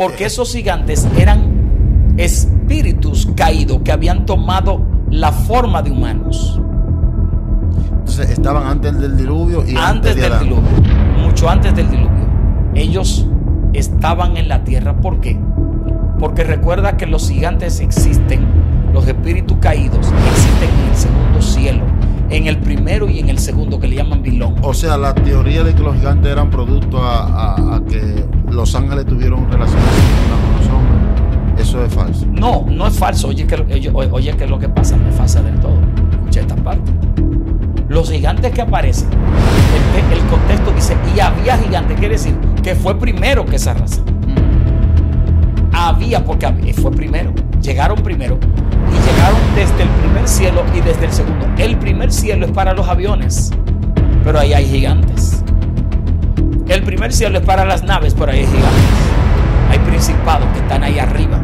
Porque esos gigantes eran espíritus caídos que habían tomado la forma de humanos. Entonces estaban antes del diluvio y antes, del diluvio. Mucho antes del diluvio. Ellos estaban en la tierra. ¿Por qué? Porque recuerda que los gigantes existen, los espíritus caídos existen en el segundo cielo en el primero y en el segundo, que le llaman Bilón. O sea, la teoría de que los gigantes eran producto a, que los ángeles tuvieron relaciones con los hombres, eso es falso. No, no es falso. Oye, que, oye, que lo que pasa no es falso del todo. Escucha esta parte. Los gigantes que aparecen, el, contexto dice, y había gigantes, quiere decir que fue primero que esa raza. Mm. Había, porque fue primero llegaron primero y llegaron desde el primer cielo y desde el segundo. El primer cielo es para los aviones, pero ahí hay gigantes. El primer cielo es para las naves, pero ahí hay gigantes. Hay principados que están ahí arriba.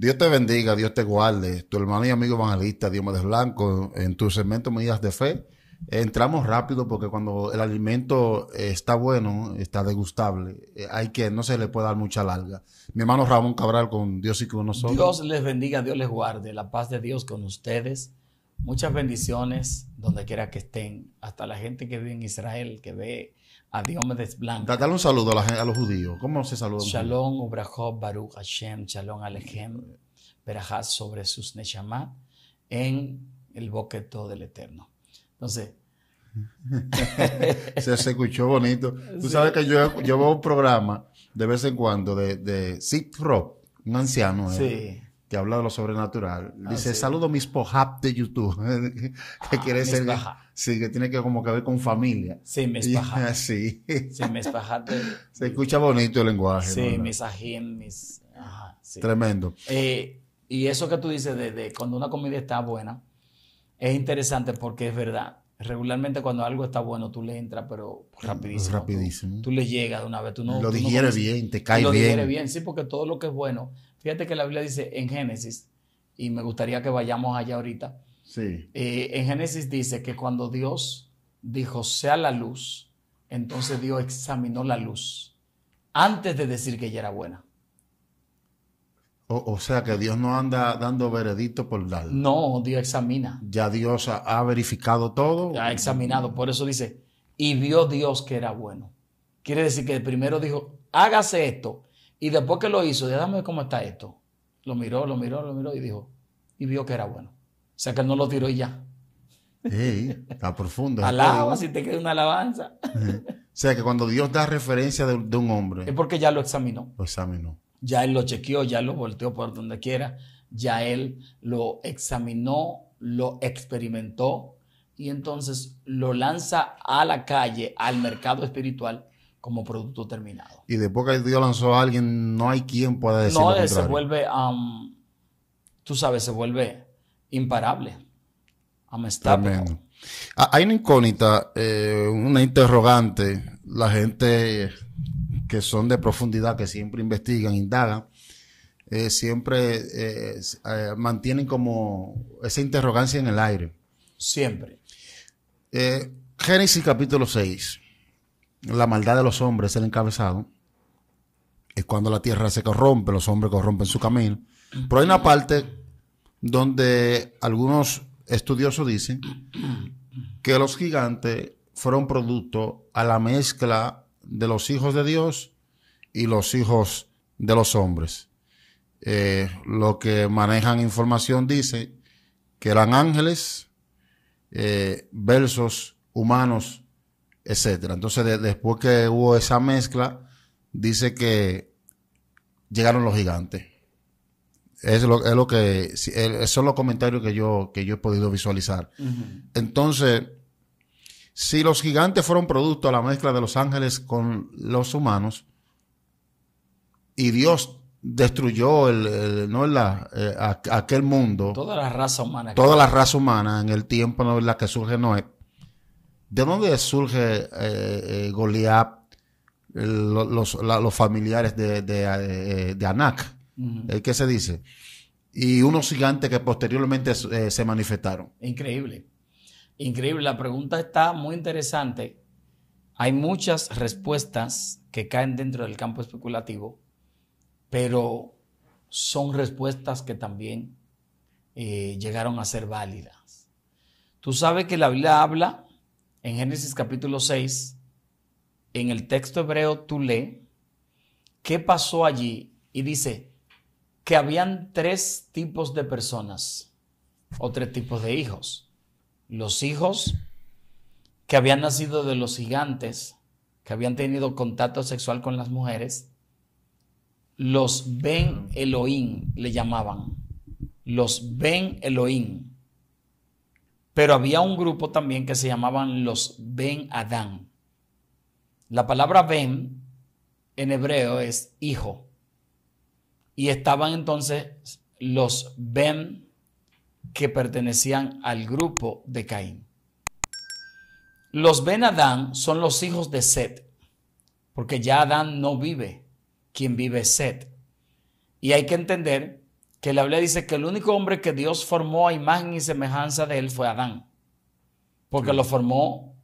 Dios te bendiga, Dios te guarde. Tu hermano y amigo evangelista, Dios me Blanco, en tu segmento Medidas de Fe. Entramos rápido porque cuando el alimento eh, está bueno, está degustable, eh, hay que, no se le puede dar mucha larga. Mi hermano Ramón Cabral con Dios y con nosotros. Dios les bendiga, Dios les guarde, la paz de Dios con ustedes. Muchas bendiciones donde quiera que estén, hasta la gente que vive en Israel, que ve a me desblanca. Dale un saludo a, la, a, los judíos. ¿Cómo se saluda? Shalom, Ubrahob Baruch Hashem, Shalom Alejem, Berajá sobre sus nechamá. en el boqueto del Eterno. Entonces. se, escuchó bonito. Tú sabes que yo, yo veo un programa de vez en cuando de, de un anciano. ¿eh? Sí que habla de lo sobrenatural, dice, saludo mis pojap de YouTube, que quiere ser, sí, que tiene que como que ver con familia. Sí, mis pojap. Sí. mis de, Se escucha bonito el lenguaje. Sí, mis ajim, mis... Tremendo. Eh, y eso que tú dices de, cuando una comida está buena, es interesante porque es verdad. Regularmente cuando algo está bueno, tú le entras, pero rapidísimo. Rapidísimo. Tú, le llegas de una vez. Tú no, lo digieres bien, te cae bien. Lo digieres bien, sí, porque todo lo que es bueno Fíjate que la Biblia dice en Génesis, y me gustaría que vayamos allá ahorita. Sí. Eh, en Génesis dice que cuando Dios dijo sea la luz, entonces Dios examinó la luz antes de decir que ella era buena. O, sea que Dios no anda dando veredicto por dar. No, Dios examina. Ya Dios ha, verificado todo. Ha examinado, por eso dice, y vio Dios que era bueno. Quiere decir que primero dijo, hágase esto, y después que lo hizo, déjame ver cómo está esto. Lo miró, lo miró, lo miró y dijo, y vio que era bueno. O sea que él no lo tiró y ya. Sí, está profundo. Alaba si te queda una alabanza. o sea que cuando Dios da referencia de, de, un hombre. Es porque ya lo examinó. Lo examinó. Ya él lo chequeó, ya lo volteó por donde quiera, ya él lo examinó, lo experimentó y entonces lo lanza a la calle, al mercado espiritual como producto terminado. Y después que Dios lanzó a alguien, no hay quien pueda decir No, se vuelve, um, tú sabes, se vuelve imparable. Amestable. Ah, hay una incógnita, eh, una interrogante. La gente que son de profundidad, que siempre investigan, indagan, eh, siempre eh, mantienen como esa interrogancia en el aire. Siempre. Génesis capítulo 6 la maldad de los hombres, el encabezado, es cuando la tierra se corrompe, los hombres corrompen su camino. Pero hay una parte donde algunos estudiosos dicen que los gigantes fueron producto a la mezcla de los hijos de Dios y los hijos de los hombres. Eh, Lo que manejan información dice que eran ángeles eh, versos versus humanos etcétera. Entonces, después que hubo esa mezcla, dice que llegaron los gigantes. Es lo, es lo que, son los comentarios que yo, que yo he podido visualizar. Entonces, si los gigantes fueron producto de la mezcla de los ángeles con los humanos, y Dios destruyó el, ¿no? la, eh, aquel mundo. Toda la raza humana. Toda la raza humana en el tiempo ¿no? en la que surge Noé ¿De dónde surge eh, eh Goliat, los, familiares de, Anac, eh, de Anak? Eh, ¿Qué se dice? Y unos gigantes que posteriormente se manifestaron. Increíble. Increíble. La pregunta está muy interesante. Hay muchas respuestas que caen dentro del campo especulativo, pero son respuestas que también llegaron a ser válidas. Tú sabes que la Biblia habla en Génesis capítulo 6, en el texto hebreo tú lees qué pasó allí y dice que habían tres tipos de personas o tres tipos de hijos. Los hijos que habían nacido de los gigantes, que habían tenido contacto sexual con las mujeres, los Ben Elohim le llamaban, los Ben Elohim. Pero había un grupo también que se llamaban los Ben Adán. La palabra Ben en hebreo es hijo. Y estaban entonces los Ben que pertenecían al grupo de Caín. Los Ben Adán son los hijos de Set, porque ya Adán no vive, quien vive es Set. Y hay que entender que la Biblia dice que el único hombre que Dios formó a imagen y semejanza de él fue Adán, porque lo formó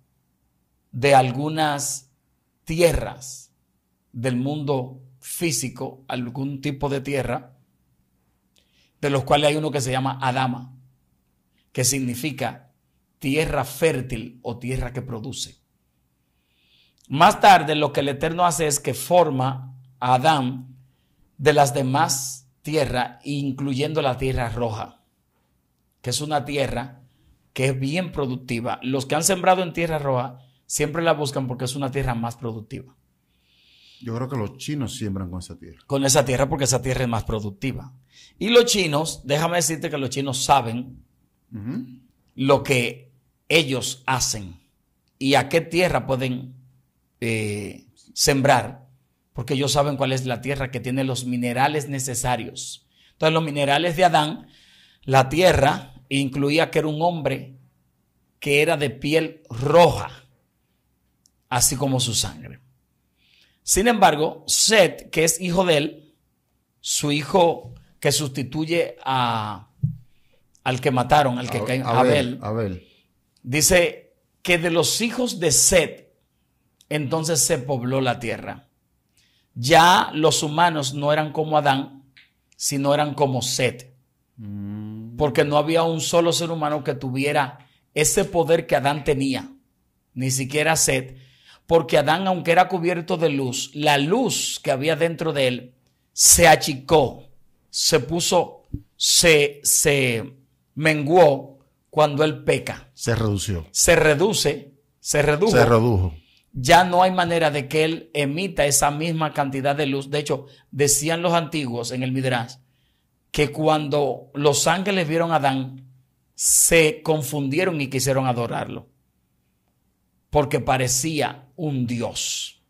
de algunas tierras del mundo físico, algún tipo de tierra, de los cuales hay uno que se llama Adama, que significa tierra fértil o tierra que produce. Más tarde lo que el Eterno hace es que forma a Adán de las demás tierra, incluyendo la tierra roja, que es una tierra que es bien productiva. Los que han sembrado en tierra roja siempre la buscan porque es una tierra más productiva. Yo creo que los chinos siembran con esa tierra. Con esa tierra porque esa tierra es más productiva. Y los chinos, déjame decirte que los chinos saben lo que ellos hacen y a qué tierra pueden eh, sembrar porque ellos saben cuál es la tierra que tiene los minerales necesarios. Entonces los minerales de Adán, la tierra incluía que era un hombre que era de piel roja, así como su sangre. Sin embargo, Seth, que es hijo de él, su hijo que sustituye a, al que mataron, al que caen, Abel, dice que de los hijos de Seth entonces se pobló la tierra ya los humanos no eran como Adán, sino eran como Set. Mm. Porque no había un solo ser humano que tuviera ese poder que Adán tenía, ni siquiera Set, porque Adán, aunque era cubierto de luz, la luz que había dentro de él se achicó, se puso, se, se menguó cuando él peca. Se redució. Se reduce, se redujo. Se redujo ya no hay manera de que él emita esa misma cantidad de luz. De hecho, decían los antiguos en el Midrash que cuando los ángeles vieron a Adán, se confundieron y quisieron adorarlo, porque parecía un dios,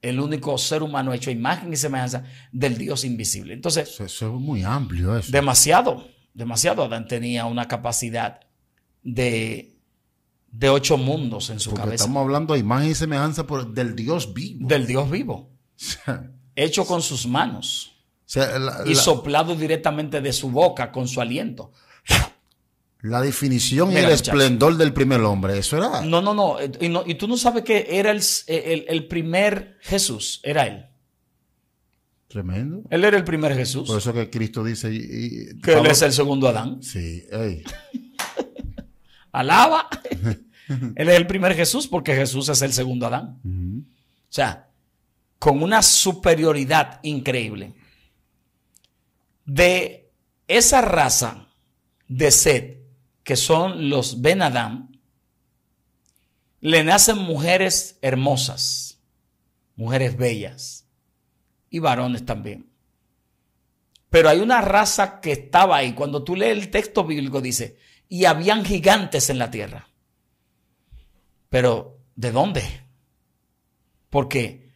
el único ser humano hecho imagen y semejanza del dios invisible. Entonces, eso es muy amplio eso. Demasiado, demasiado. Adán tenía una capacidad de de ocho mundos en su Porque Estamos hablando de imagen y semejanza del Dios vivo. Del Dios vivo. hecho con sus manos. y soplado directamente de su boca con su aliento. La definición y el esplendor del primer hombre, eso era. No, no, no. Eh, y, tú no sabes que era eh, el, primer Jesús, era él. Tremendo. Él era el primer Jesús. Por eso que Cristo dice. Y, que él es el segundo Adán. Sí, ey. alaba. Él es el primer Jesús porque Jesús es el segundo Adán. O sea, con una superioridad increíble. De esa raza de Sed, que son los Ben Adán, le nacen mujeres hermosas, mujeres bellas y varones también. Pero hay una raza que estaba ahí. Cuando tú lees el texto bíblico, dice, y habían gigantes en la tierra. Pero, ¿de dónde? Porque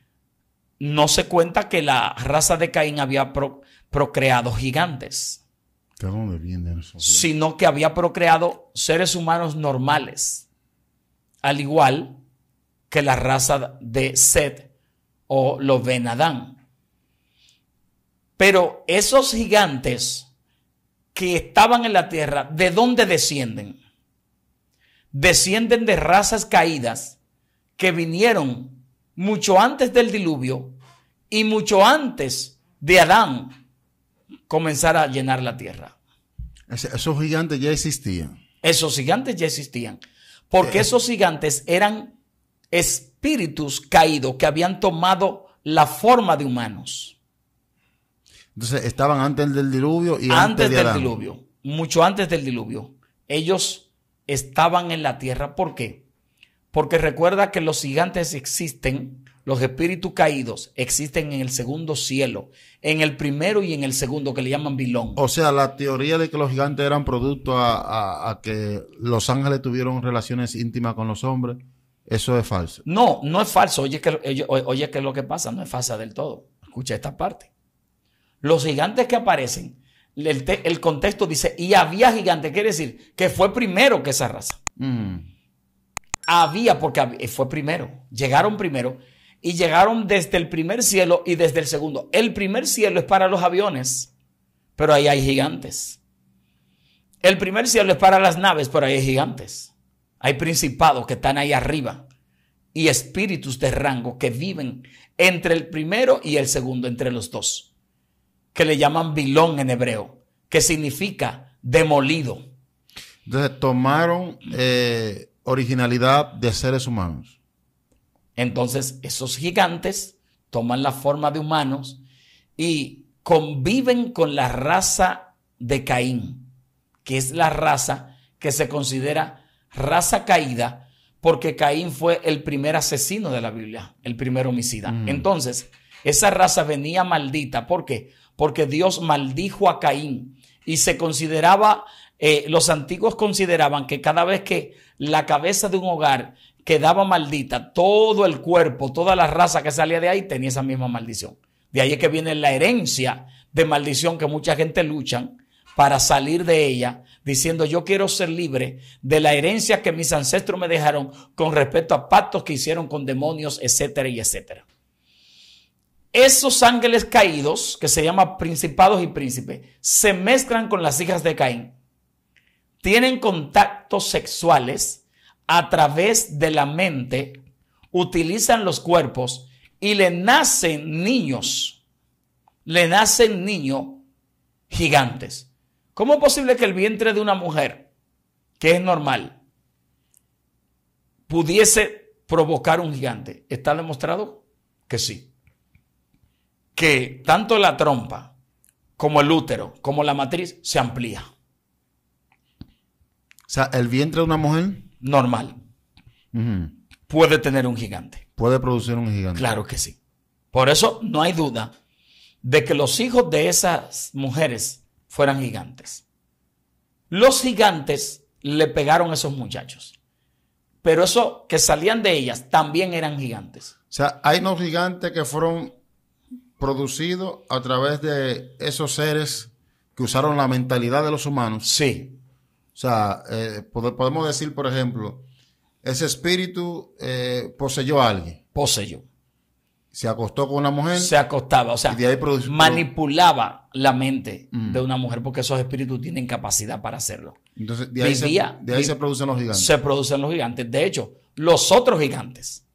no se cuenta que la raza de Caín había procreado gigantes. ¿De dónde vienen Sino que había procreado seres humanos normales. Al igual que la raza de Seth o los Benadán. Pero esos gigantes que estaban en la tierra, ¿de dónde descienden? Descienden de razas caídas que vinieron mucho antes del diluvio y mucho antes de Adán comenzar a llenar la tierra. Esos gigantes ya existían. Esos gigantes ya existían. Porque eh, esos gigantes eran espíritus caídos que habían tomado la forma de humanos. Entonces, estaban antes del diluvio y antes, del diluvio. Mucho antes del diluvio. Ellos estaban en la tierra. ¿Por qué? Porque recuerda que los gigantes existen, los espíritus caídos existen en el segundo cielo, en el primero y en el segundo, que le llaman Bilón. O sea, la teoría de que los gigantes eran producto a, que los ángeles tuvieron relaciones íntimas con los hombres. Eso es falso. No, no es falso. Oye, que, oye, que lo que pasa no es falsa del todo. Escucha esta parte los gigantes que aparecen, el, contexto dice, y había gigantes, quiere decir que fue primero que esa raza. Mm. Había, porque eh, fue primero, llegaron primero, y llegaron desde el primer cielo y desde el segundo. El primer cielo es para los aviones, pero ahí hay gigantes. El primer cielo es para las naves, pero ahí hay gigantes. Hay principados que están ahí arriba y espíritus de rango que viven entre el primero y el segundo, entre los dos que le llaman vilón en hebreo, que significa demolido. Entonces tomaron eh, originalidad de seres humanos. Entonces esos gigantes toman la forma de humanos y conviven con la raza de Caín, que es la raza que se considera raza caída porque Caín fue el primer asesino de la Biblia, el primer homicida. Mm. Entonces, esa raza venía maldita. ¿Por qué? porque Dios maldijo a Caín y se consideraba, eh, los antiguos consideraban que cada vez que la cabeza de un hogar quedaba maldita, todo el cuerpo, toda la raza que salía de ahí tenía esa misma maldición. De ahí es que viene la herencia de maldición que mucha gente luchan para salir de ella, diciendo yo quiero ser libre de la herencia que mis ancestros me dejaron con respecto a pactos que hicieron con demonios, etcétera y etcétera esos ángeles caídos, que se llaman principados y príncipes, se mezclan con las hijas de Caín. Tienen contactos sexuales a través de la mente, utilizan los cuerpos y le nacen niños. Le nacen niños gigantes. ¿Cómo es posible que el vientre de una mujer, que es normal, pudiese provocar un gigante? ¿Está demostrado que sí? que tanto la trompa como el útero, como la matriz, se amplía. O sea, el vientre de una mujer. Normal. Puede tener un gigante. Puede producir un gigante. Claro que sí. Por eso no hay duda de que los hijos de esas mujeres fueran gigantes. Los gigantes le pegaron a esos muchachos. Pero eso que salían de ellas también eran gigantes. O sea, hay unos gigantes que fueron producido a través de esos seres que usaron la mentalidad de los humanos. Sí. O sea, eh, podemos decir, por ejemplo, ese espíritu eh, poseyó a alguien. Poseyó. Se acostó con una mujer. Se acostaba, o sea, manipulaba la mente mm. de una mujer porque esos espíritus tienen capacidad para hacerlo. Entonces, ahí, de ahí se producen los gigantes. Se producen los gigantes. De hecho, los otros gigantes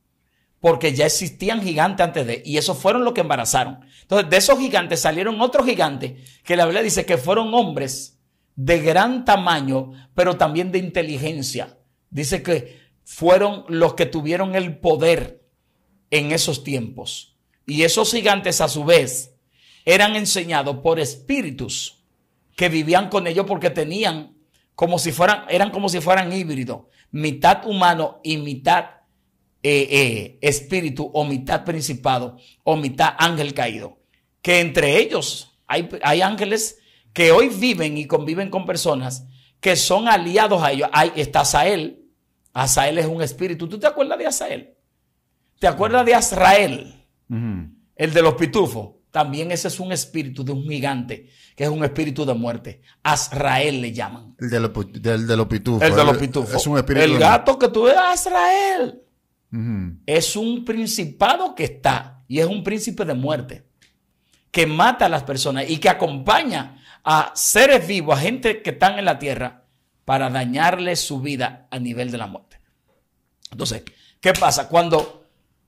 porque ya existían gigantes antes de, y esos fueron los que embarazaron. Entonces, de esos gigantes salieron otros gigantes, que la Biblia dice que fueron hombres de gran tamaño, pero también de inteligencia. Dice que fueron los que tuvieron el poder en esos tiempos. Y esos gigantes a su vez eran enseñados por espíritus que vivían con ellos porque tenían como si fueran, eran como si fueran híbridos, mitad humano y mitad eh, eh, espíritu o mitad principado o mitad ángel caído. Que entre ellos hay, ángeles que hoy viven y conviven con personas que son aliados a ellos. Ahí está Asael. Asael es un espíritu. ¿Tú te acuerdas de Asael? ¿Te acuerdas de Azrael? El de los pitufos. También ese es un espíritu de un gigante, que es un espíritu de muerte. Azrael le llaman. El de los, pitufos. El de los pitufos. Es un El gato que tú ves, Azrael. Es un principado que está y es un príncipe de muerte que mata a las personas y que acompaña a seres vivos, a gente que están en la tierra, para dañarle su vida a nivel de la muerte. Entonces, ¿qué pasa? Cuando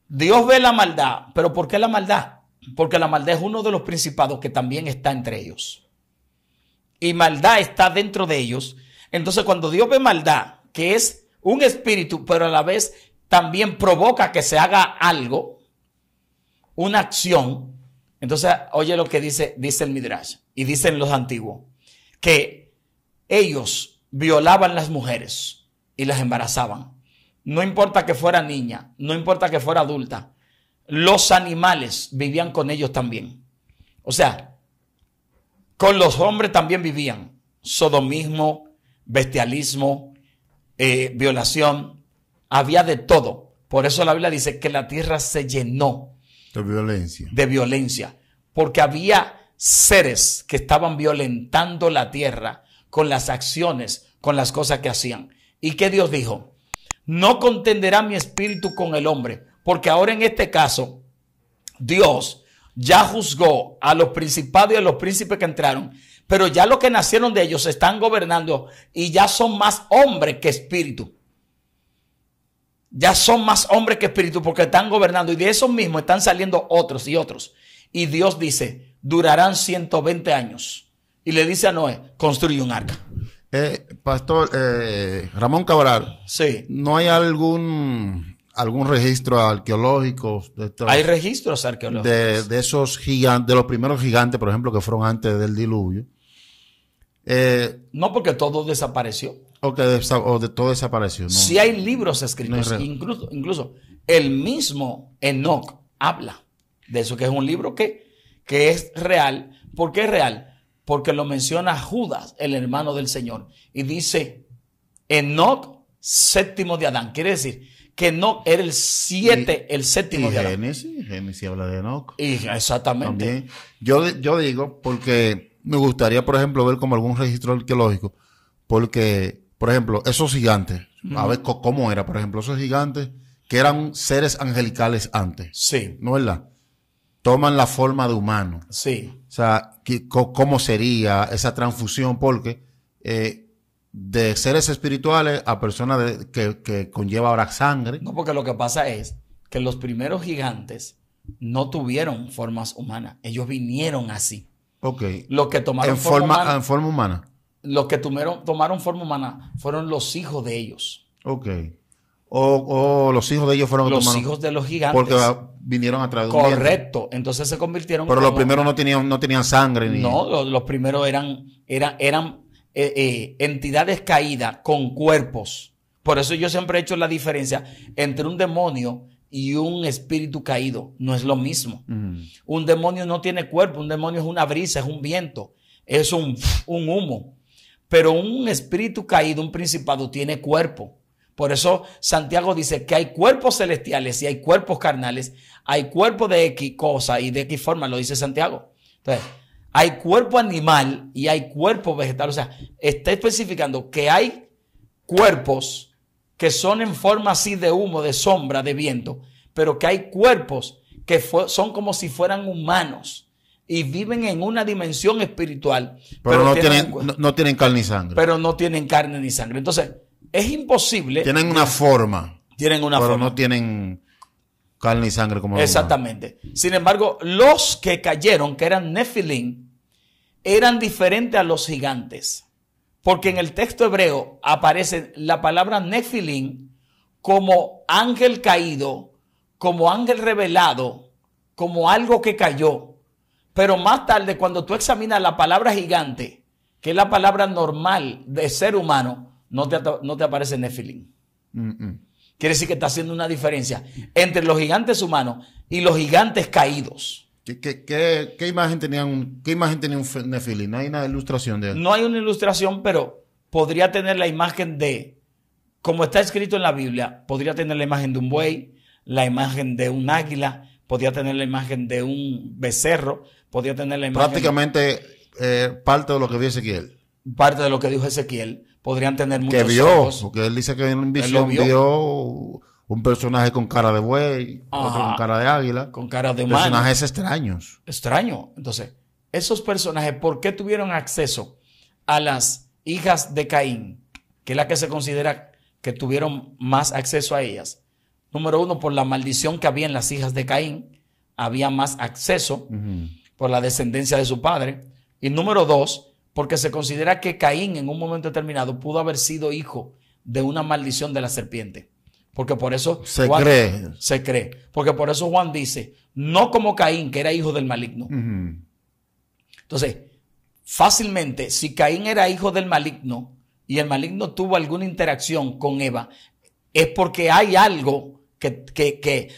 Dios ve la maldad, pero ¿por qué la maldad? Porque la maldad es uno de los principados que también está entre ellos. Y maldad está dentro de ellos. Entonces, cuando Dios ve maldad, que es un espíritu, pero a la vez también provoca que se haga algo, una acción. Entonces, oye lo que dice, el Midrash y dicen los antiguos, que ellos violaban las mujeres y las embarazaban. No importa que fuera niña, no importa que fuera adulta, los animales vivían con ellos también. O sea, con los hombres también vivían sodomismo, bestialismo, eh, violación, había de todo. Por eso la Biblia dice que la tierra se llenó de violencia. De violencia, porque había seres que estaban violentando la tierra con las acciones, con las cosas que hacían. ¿Y que Dios dijo? No contenderá mi espíritu con el hombre, porque ahora en este caso Dios ya juzgó a los principados y a los príncipes que entraron, pero ya los que nacieron de ellos están gobernando y ya son más hombres que espíritu ya son más hombres que espíritus porque están gobernando y de esos mismos están saliendo otros y otros. Y Dios dice, durarán 120 años. Y le dice a Noé, construye un arca. Eh, pastor eh, Ramón Cabral, sí. ¿no hay algún, algún registro arqueológico? De hay registros arqueológicos. De, esos gigantes, de los primeros gigantes, por ejemplo, que fueron antes del diluvio. Eh, no, porque todo desapareció. O, de, todo desapareció. Si hay libros escritos, incluso, incluso el mismo Enoch habla de eso, que es un libro que, que es real. ¿Por qué es real? Porque lo menciona Judas, el hermano del Señor, y dice, Enoch, séptimo de Adán. Quiere decir que Enoch era el siete, el séptimo de Adán. Génesis habla de Enoch. exactamente. Yo, yo digo, porque me gustaría, por ejemplo, ver como algún registro arqueológico, porque por ejemplo, esos gigantes, a ver cómo era, por ejemplo, esos gigantes que eran seres angelicales antes. Sí. ¿No es verdad? Toman la forma de humano. Sí. O sea, ¿cómo sería esa transfusión? Porque eh, de seres espirituales a personas que, conlleva ahora sangre. No, porque lo que pasa es que los primeros gigantes no tuvieron formas humanas. Ellos vinieron así. Ok. Lo que tomaron en forma, En forma humana los que tomaron, forma humana fueron los hijos de ellos. Ok. O, los hijos de ellos fueron los hijos de los gigantes porque vinieron a través correcto entonces se convirtieron pero los primeros no tenían no tenían sangre ni... no los, primeros eran eran, eran eh, eh, entidades caídas con cuerpos por eso yo siempre he hecho la diferencia entre un demonio y un espíritu caído no es lo mismo un demonio no tiene cuerpo un demonio es una brisa es un viento es un, un humo pero un espíritu caído, un principado, tiene cuerpo. Por eso Santiago dice que hay cuerpos celestiales y hay cuerpos carnales. Hay cuerpo de X cosa y de X forma, lo dice Santiago. Entonces, hay cuerpo animal y hay cuerpo vegetal. O sea, está especificando que hay cuerpos que son en forma así de humo, de sombra, de viento, pero que hay cuerpos que son como si fueran humanos y viven en una dimensión espiritual. Pero, no, tienen, no, tienen carne ni sangre. Pero no tienen carne ni sangre. Entonces, es imposible. Tienen una forma. Tienen una forma. Pero no tienen carne y sangre como Exactamente. Sin embargo, los que cayeron, que eran Nefilim, eran diferentes a los gigantes. Porque en el texto hebreo aparece la palabra Nefilim como ángel caído, como ángel revelado, como algo que cayó. Pero más tarde, cuando tú examinas la palabra gigante, que es la palabra normal de ser humano, no te, no te aparece Nefilim. Quiere decir que está haciendo una diferencia entre los gigantes humanos y los gigantes caídos. ¿Qué, imagen, tenía un, qué imagen No hay una ilustración de él. No hay una ilustración, pero podría tener la imagen de, como está escrito en la Biblia, podría tener la imagen de un buey, la imagen de un águila, podría tener la imagen de un becerro, podía tener la imagen. Prácticamente eh, parte de lo que vio Ezequiel. Parte de lo que dijo Ezequiel. Podrían tener muchos Que vio, porque él dice que en visión vio. un personaje con cara de buey, otro con cara de águila. Con cara de humano. Personajes extraños. Extraño. Entonces, esos personajes, ¿por qué tuvieron acceso a las hijas de Caín? Que es la que se considera que tuvieron más acceso a ellas. Número uno, por la maldición que había en las hijas de Caín, había más acceso por la descendencia de su padre. Y número dos, porque se considera que Caín en un momento determinado pudo haber sido hijo de una maldición de la serpiente. Porque por eso se cree. Se cree. Porque por eso Juan dice, no como Caín, que era hijo del maligno. Entonces, fácilmente, si Caín era hijo del maligno y el maligno tuvo alguna interacción con Eva, es porque hay algo que, que, que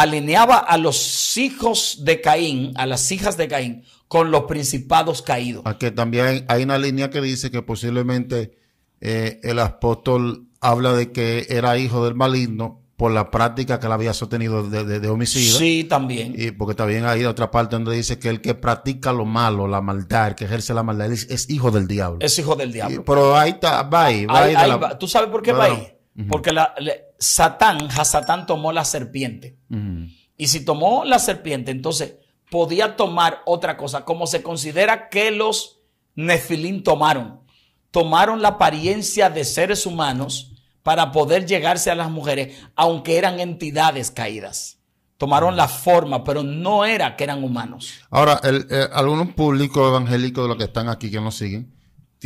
alineaba a los hijos de Caín, a las hijas de Caín, con los principados caídos. Aquí ah, también hay una línea que dice que posiblemente eh, el apóstol habla de que era hijo del maligno por la práctica que la había sostenido de, homicidio. Sí, también. Y porque también hay otra parte donde dice que el que practica lo malo, la maldad, el que ejerce la maldad, es, hijo del diablo. Es hijo del diablo. pero ahí está, va ahí, va ¿Tú sabes por qué va ahí? Porque la, Satán, Hasatán tomó la serpiente. Y si tomó la serpiente, entonces podía tomar otra cosa, como se considera que los nefilín tomaron. Tomaron la apariencia de seres humanos para poder llegarse a las mujeres, aunque eran entidades caídas. Tomaron la forma, pero no era que eran humanos. Ahora, el, eh, algunos públicos evangélicos de los que están aquí que nos siguen,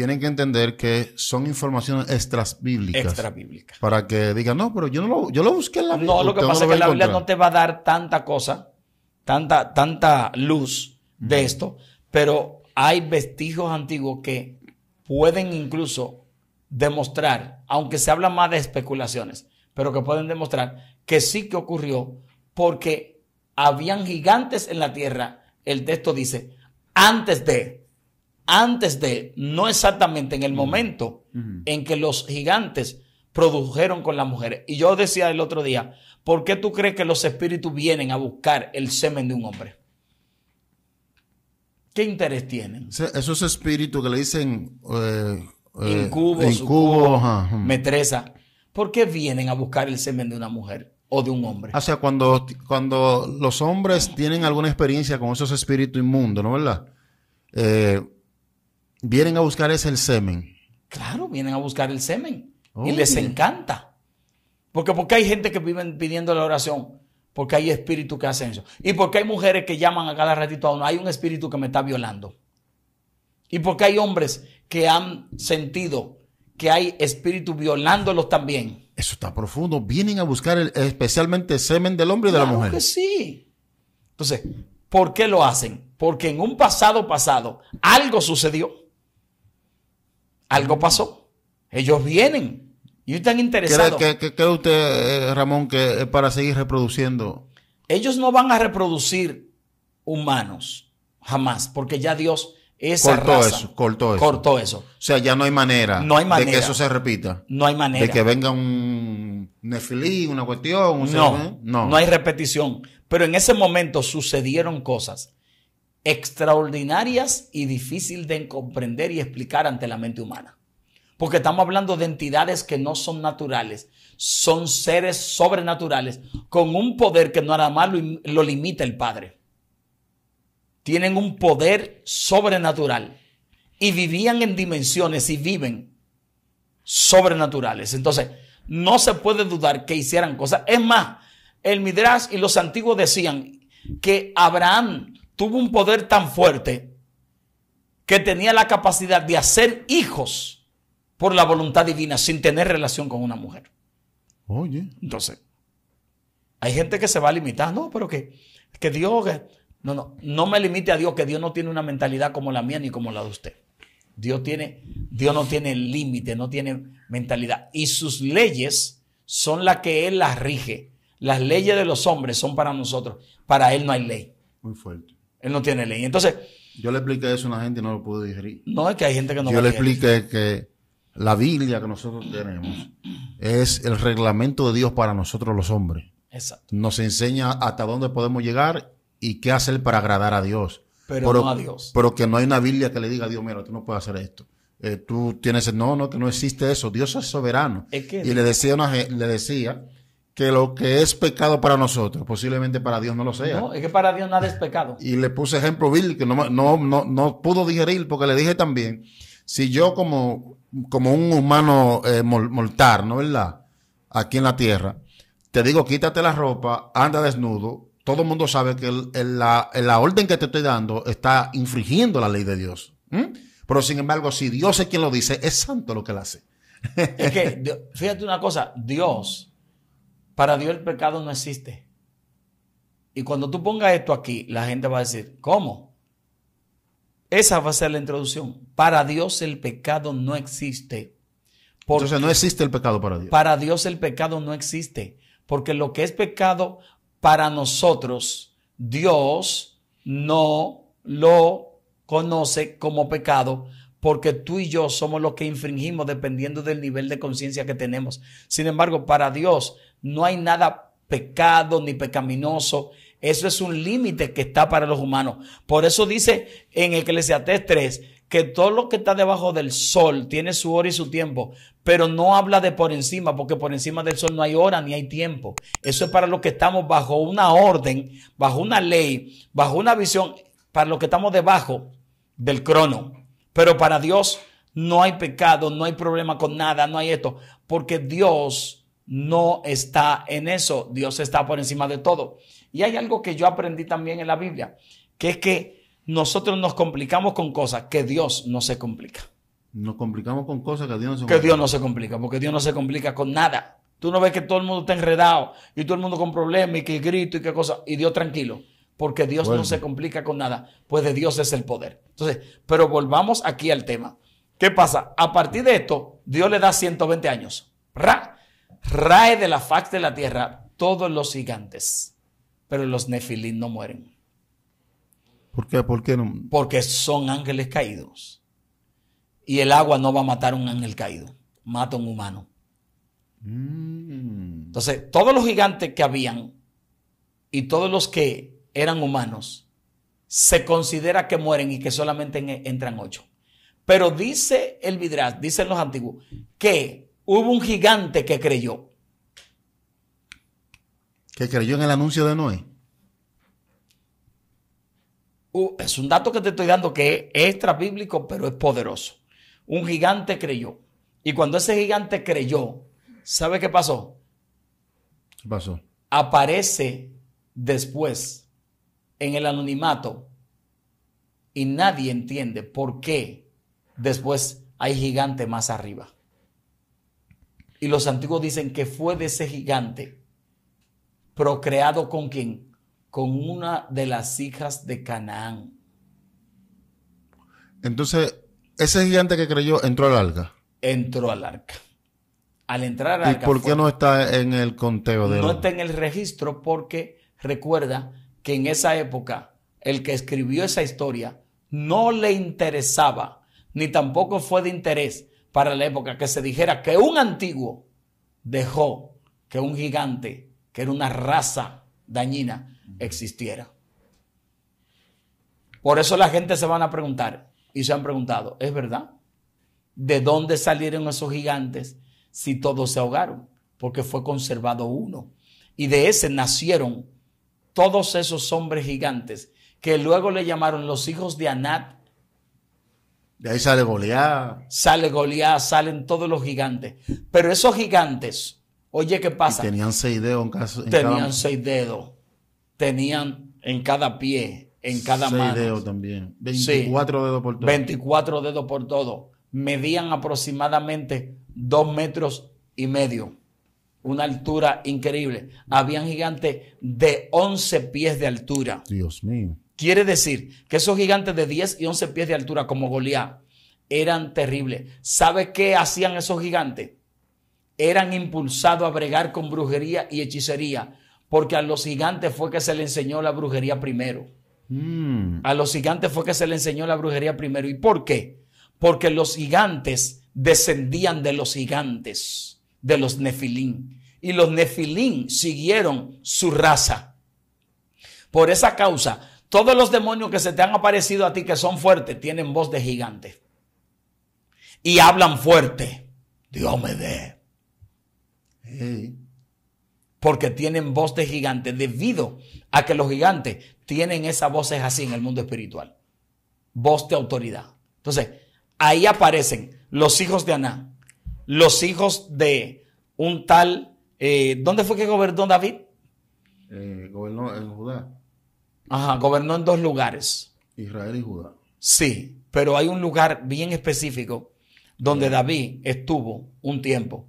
tienen que entender que son informaciones extras bíblicas. Extra Para que digan, no, pero yo no lo, yo busqué en la Biblia. No, lo que pasa es que la Biblia no te va a dar tanta cosa, tanta, tanta luz de esto, pero hay vestigios antiguos que pueden incluso demostrar, aunque se habla más de especulaciones, pero que pueden demostrar que sí que ocurrió porque habían gigantes en la tierra, el texto dice, antes de antes de, no exactamente en el momento en que los gigantes produjeron con las mujeres. Y yo decía el otro día, ¿por qué tú crees que los espíritus vienen a buscar el semen de un hombre? ¿Qué interés tienen? Esos espíritus que le dicen... Eh, eh, incubos, ¿Por qué vienen a buscar el semen de una mujer? o de un hombre. Ah, o sea, cuando, cuando los hombres tienen alguna experiencia con esos espíritus inmundos, ¿no es verdad? Eh, Vienen a buscar es el semen. Claro, vienen a buscar el semen. y oh, les encanta. Porque, porque hay gente que vive pidiendo la oración. Porque hay espíritu que hacen eso. Y porque hay mujeres que llaman a cada ratito a uno. Hay un espíritu que me está violando. Y porque hay hombres que han sentido que hay espíritu violándolos también. Eso está profundo. Vienen a buscar especialmente el semen del hombre y de la mujer. Que sí. Entonces, ¿por qué lo hacen? Porque en un pasado pasado algo sucedió algo pasó. Ellos vienen y están interesados. ¿Qué, cree usted, eh, Ramón, que para seguir reproduciendo? Ellos no van a reproducir humanos, jamás, porque ya Dios esa cortó raza, eso, cortó eso. O sea, ya no hay manera, no hay manera de que eso se repita. No hay manera. De que venga un nefilí, una cuestión. Un no, ¿eh? no, no hay repetición. Pero en ese momento sucedieron cosas extraordinarias y difícil de comprender y explicar ante la mente humana. Porque estamos hablando de entidades que no son naturales, son seres sobrenaturales con un poder que no nada más lo, lo limita el Padre. Tienen un poder sobrenatural y vivían en dimensiones y viven sobrenaturales. Entonces, no se puede dudar que hicieran cosas. Es más, el Midrash y los antiguos decían que Abraham tuvo un poder tan fuerte que tenía la capacidad de hacer hijos por la voluntad divina sin tener relación con una mujer. Oye. Entonces, hay gente que se va a limitar, no, pero que, que Dios, no, no, no me limite a Dios, que Dios no tiene una mentalidad como la mía ni como la de usted. Dios, tiene, Dios no tiene límite, no tiene mentalidad. Y sus leyes son las que Él las rige. Las leyes de los hombres son para nosotros. Para Él no hay ley. Muy fuerte. Él no tiene ley. Entonces. Yo le expliqué eso a una gente y no lo pude digerir. No, es que hay gente que no Yo le expliqué que la Biblia que nosotros tenemos es el reglamento de Dios para nosotros los hombres. Exacto. Nos enseña hasta dónde podemos llegar y qué hacer para agradar a Dios. Pero, no a Dios. Pero que no hay una Biblia que le diga a Dios, mira, tú no puedes hacer esto. Eh, tú tienes, no, no, que no existe eso. Dios es soberano. y le decía, una, le decía que lo que es pecado para nosotros, posiblemente para Dios no lo sea. No, es que para Dios nada es pecado. Y le puse ejemplo Bill, que no, no, pudo digerir, porque le dije también, si yo como, como un humano eh, mortal, ¿no verdad? Aquí en la tierra, te digo, quítate la ropa, anda desnudo, todo el mundo sabe que la, orden que te estoy dando está infringiendo la ley de Dios. Pero sin embargo, si Dios es quien lo dice, es santo lo que él hace. es que, fíjate una cosa, Dios para Dios el pecado no existe. Y cuando tú pongas esto aquí, la gente va a decir, ¿cómo? Esa va a ser la introducción. Para Dios el pecado no existe. Entonces no existe el pecado para Dios. Para Dios el pecado no existe. Porque lo que es pecado para nosotros, Dios no lo conoce como pecado porque tú y yo somos los que infringimos dependiendo del nivel de conciencia que tenemos. Sin embargo, para Dios no hay nada pecado ni pecaminoso. Eso es un límite que está para los humanos. Por eso dice en el Eclesiastés 3 que todo lo que está debajo del sol tiene su hora y su tiempo, pero no habla de por encima, porque por encima del sol no hay hora ni hay tiempo. Eso es para los que estamos bajo una orden, bajo una ley, bajo una visión, para los que estamos debajo del crono. Pero para Dios no hay pecado, no hay problema con nada, no hay esto, porque Dios no está en eso. Dios está por encima de todo. Y hay algo que yo aprendí también en la Biblia, que es que nosotros nos complicamos con cosas que Dios no se complica. Nos complicamos con cosas que Dios no se complica. Que Dios no se complica, porque Dios no se complica con nada. Tú no ves que todo el mundo está enredado y todo el mundo con problemas y que grito y qué cosa. Y Dios tranquilo, porque Dios no se complica con nada, pues de Dios es el poder. Entonces, pero volvamos aquí al tema. ¿Qué pasa? A partir de esto, Dios le da 120 años. ¡Ra! rae de la faz de la tierra todos los gigantes, pero los nefilín no mueren. ¿Por qué? ¿Por qué no? Porque son ángeles caídos. Y el agua no va a matar un ángel caído, mata a un humano. Mm. Entonces, todos los gigantes que habían y todos los que eran humanos, se considera que mueren y que solamente entran ocho. Pero dice el Vidras, dicen los antiguos, que hubo un gigante que creyó. ¿Que creyó en el anuncio de Noé? Uh, es un dato que te estoy dando que es extra bíblico, pero es poderoso. Un gigante creyó. Y cuando ese gigante creyó, ¿sabe qué pasó? ¿Qué pasó? Aparece después en el anonimato y nadie entiende por qué después hay gigante más arriba. Y los antiguos dicen que fue de ese gigante procreado con quién? Con una de las hijas de Canaán. Entonces, ese gigante que creyó entró al arca. Entró al arca. Al entrar al arca. ¿Y por qué no está en el conteo de.? No está en el registro porque recuerda que en esa época el que escribió esa historia no le interesaba, ni tampoco fue de interés para la época que se dijera que un antiguo dejó que un gigante, que era una raza dañina, existiera. Por eso la gente se van a preguntar y se han preguntado, ¿es verdad? ¿De dónde salieron esos gigantes si todos se ahogaron? Porque fue conservado uno. Y de ese nacieron todos esos hombres gigantes que luego le llamaron los hijos de Anat de ahí sale Goliat. Sale Goliat, salen todos los gigantes. Pero esos gigantes, oye, ¿qué pasa? tenían seis dedos en, Tenían seis dedos. Tenían en cada pie, en cada mano. Seis dedos también. 24 dedos por todo. 24 dedos por todo. Medían aproximadamente dos metros y medio. Una altura increíble. Habían gigantes de 11 pies de altura. Dios mío. Quiere decir que esos gigantes de 10 y 11 pies de altura como Goliat eran terribles. ¿Sabe qué hacían esos gigantes? Eran impulsados a bregar con brujería y hechicería, porque a los gigantes fue que se le enseñó la brujería primero. Hmm. A los gigantes fue que se le enseñó la brujería primero. ¿Y por qué? Porque los gigantes descendían de los gigantes, de los nefilín. Y los nefilín siguieron su raza. Por esa causa, todos los demonios que se te han aparecido a ti que son fuertes tienen voz de gigante. Y hablan fuerte. Dios me dé. Porque tienen voz de gigante debido a que los gigantes tienen esas voces así en el mundo espiritual. Voz de autoridad. Entonces, ahí aparecen los hijos de Aná, los hijos de un tal... Eh, ¿Dónde fue que gobernó David? Eh, gobernó en Judá. Ajá, gobernó en dos lugares. Israel y Judá. Sí, pero hay un lugar bien específico donde David estuvo un tiempo.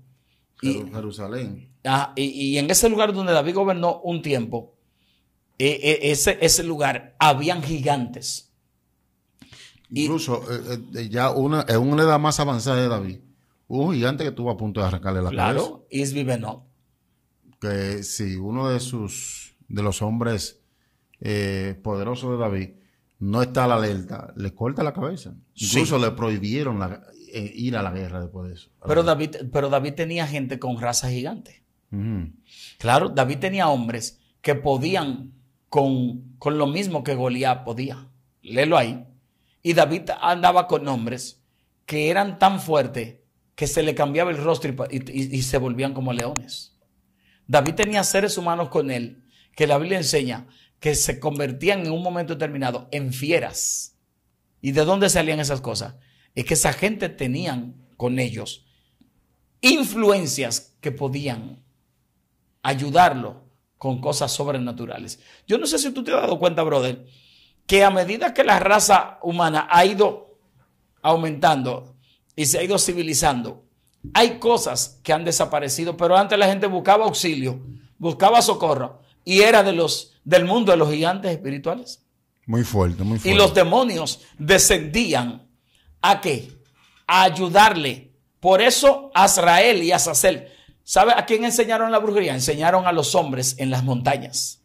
Y, Jerusalén. Ah, y, en ese lugar donde David gobernó un tiempo, e, e, ese, ese lugar, habían gigantes. Incluso eh, eh, eh, ya una, en una edad más avanzada de David, un gigante que estuvo a punto de arrancarle la claro, cabeza. Claro, Isbi Que si uno de sus, de los hombres eh, poderoso de David no está a la alerta, le corta la cabeza. Incluso le prohibieron eh, ir a la guerra después de eso. Pero David, pero David tenía gente con raza gigante. Claro, David tenía hombres que podían con, con lo mismo que Goliat podía. Léelo ahí. Y David andaba con hombres que eran tan fuertes que se le cambiaba el rostro y, y se volvían como leones. David tenía seres humanos con él que la Biblia enseña que se convertían en un momento determinado en fieras. ¿Y de dónde salían esas cosas? Es que esa gente tenían con ellos influencias que podían ayudarlo con cosas sobrenaturales. Yo no sé si tú te has dado cuenta, brother, que a medida que la raza humana ha ido aumentando y se ha ido civilizando, hay cosas que han desaparecido, pero antes la gente buscaba auxilio, buscaba socorro y era de los del mundo de los gigantes espirituales. Muy fuerte, muy fuerte. Y los demonios descendían a qué? A ayudarle. Por eso Azrael y Azazel. ¿Sabe a quién enseñaron la brujería? Enseñaron a los hombres en las montañas.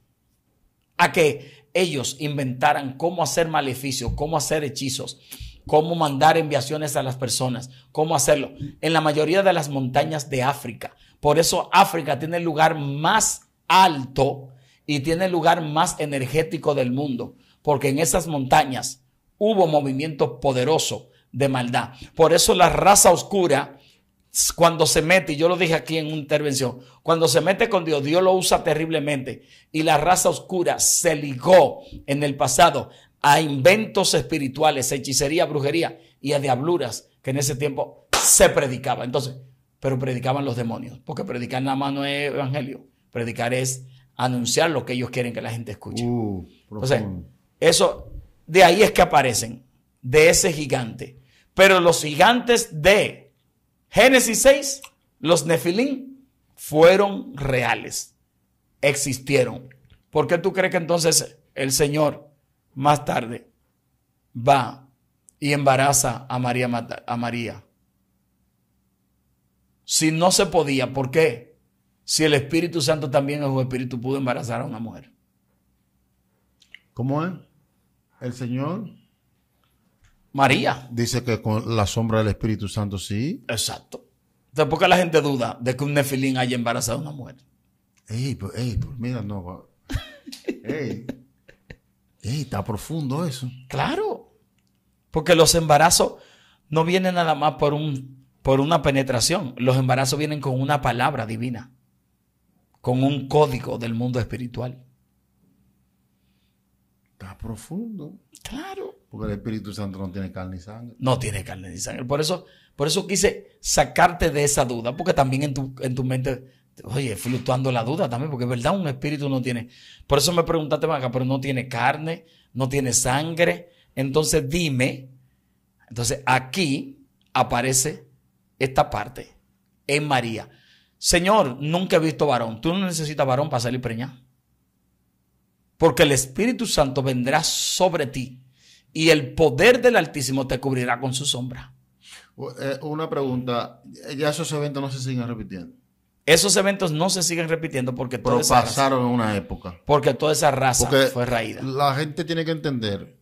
A que ellos inventaran cómo hacer maleficios, cómo hacer hechizos, cómo mandar enviaciones a las personas, cómo hacerlo. En la mayoría de las montañas de África. Por eso África tiene el lugar más alto y tiene el lugar más energético del mundo, porque en esas montañas hubo movimiento poderoso de maldad. Por eso la raza oscura, cuando se mete, y yo lo dije aquí en una intervención, cuando se mete con Dios, Dios lo usa terriblemente. Y la raza oscura se ligó en el pasado a inventos espirituales, hechicería, brujería y a diabluras que en ese tiempo se predicaba. Entonces, pero predicaban los demonios, porque predicar nada más no es evangelio, predicar es anunciar lo que ellos quieren que la gente escuche. Uh, o sea, eso, de ahí es que aparecen, de ese gigante. Pero los gigantes de Génesis 6, los Nefilín, fueron reales, existieron. ¿Por qué tú crees que entonces el Señor más tarde va y embaraza a María, a María? Si no se podía, ¿por qué? si el Espíritu Santo también es un espíritu pudo embarazar a una mujer. ¿Cómo es? El Señor. María. Dice que con la sombra del Espíritu Santo sí. Exacto. Tampoco la gente duda de que un nefilín haya embarazado a una mujer? Ey, pues, pues mira, no. Ey. Ey, está profundo eso. Claro. Porque los embarazos no vienen nada más por, un, por una penetración. Los embarazos vienen con una palabra divina con un código del mundo espiritual. Está profundo. Claro. Porque el Espíritu Santo no tiene carne ni sangre. No tiene carne ni sangre. Por eso, por eso quise sacarte de esa duda, porque también en tu, mente, oye, fluctuando la duda también, porque es verdad, un espíritu no tiene. Por eso me preguntaste, acá, pero no tiene carne, no tiene sangre. Entonces dime, entonces aquí aparece esta parte en María. Señor, nunca he visto varón. Tú no necesitas varón para salir preñado. Porque el Espíritu Santo vendrá sobre ti y el poder del Altísimo te cubrirá con su sombra. Eh, una pregunta, ya esos eventos no se siguen repitiendo. Esos eventos no se siguen repitiendo porque pasaron en una época. Porque toda esa raza fue raída. La gente tiene que entender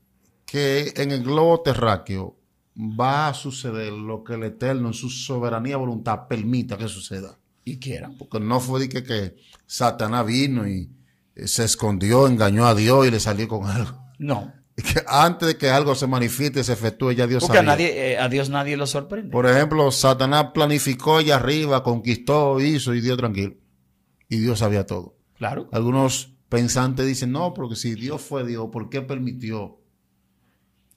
que en el globo terráqueo va a suceder lo que el Eterno en su soberanía voluntad permita que suceda y quieran, porque no fue de que, Satanás vino y eh, se escondió, engañó a Dios y le salió con algo. No. Que antes de que algo se manifieste, se efectúe, ya Dios sabía. A, eh, a Dios nadie lo sorprende. Por ejemplo, Satanás planificó allá arriba, conquistó, hizo y dio tranquilo. Y Dios sabía todo. Claro. Algunos pensantes dicen, no, porque si Dios fue Dios, ¿por qué permitió?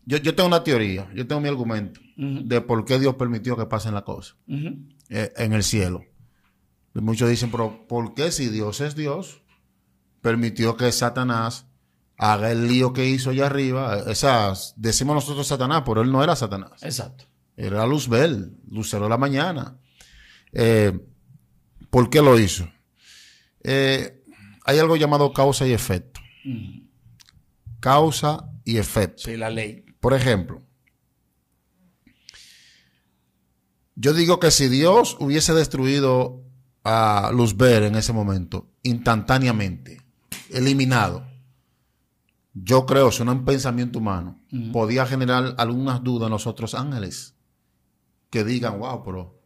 Yo, yo tengo una teoría, yo tengo mi argumento de por qué Dios permitió que pasen las cosas eh, en el cielo. Muchos dicen, pero ¿por qué si Dios es Dios? Permitió que Satanás haga el lío que hizo allá arriba. Esas, decimos nosotros Satanás, pero él no era Satanás. Exacto. Era Luzbel, Lucero de la mañana. Eh, ¿Por qué lo hizo? Eh, hay algo llamado causa y efecto. Mm. Causa y efecto. Sí, la ley. Por ejemplo, yo digo que si Dios hubiese destruido a Luz ver en ese momento, instantáneamente, eliminado, yo creo, si un pensamiento humano, podía generar algunas dudas en los otros ángeles que digan, wow, pero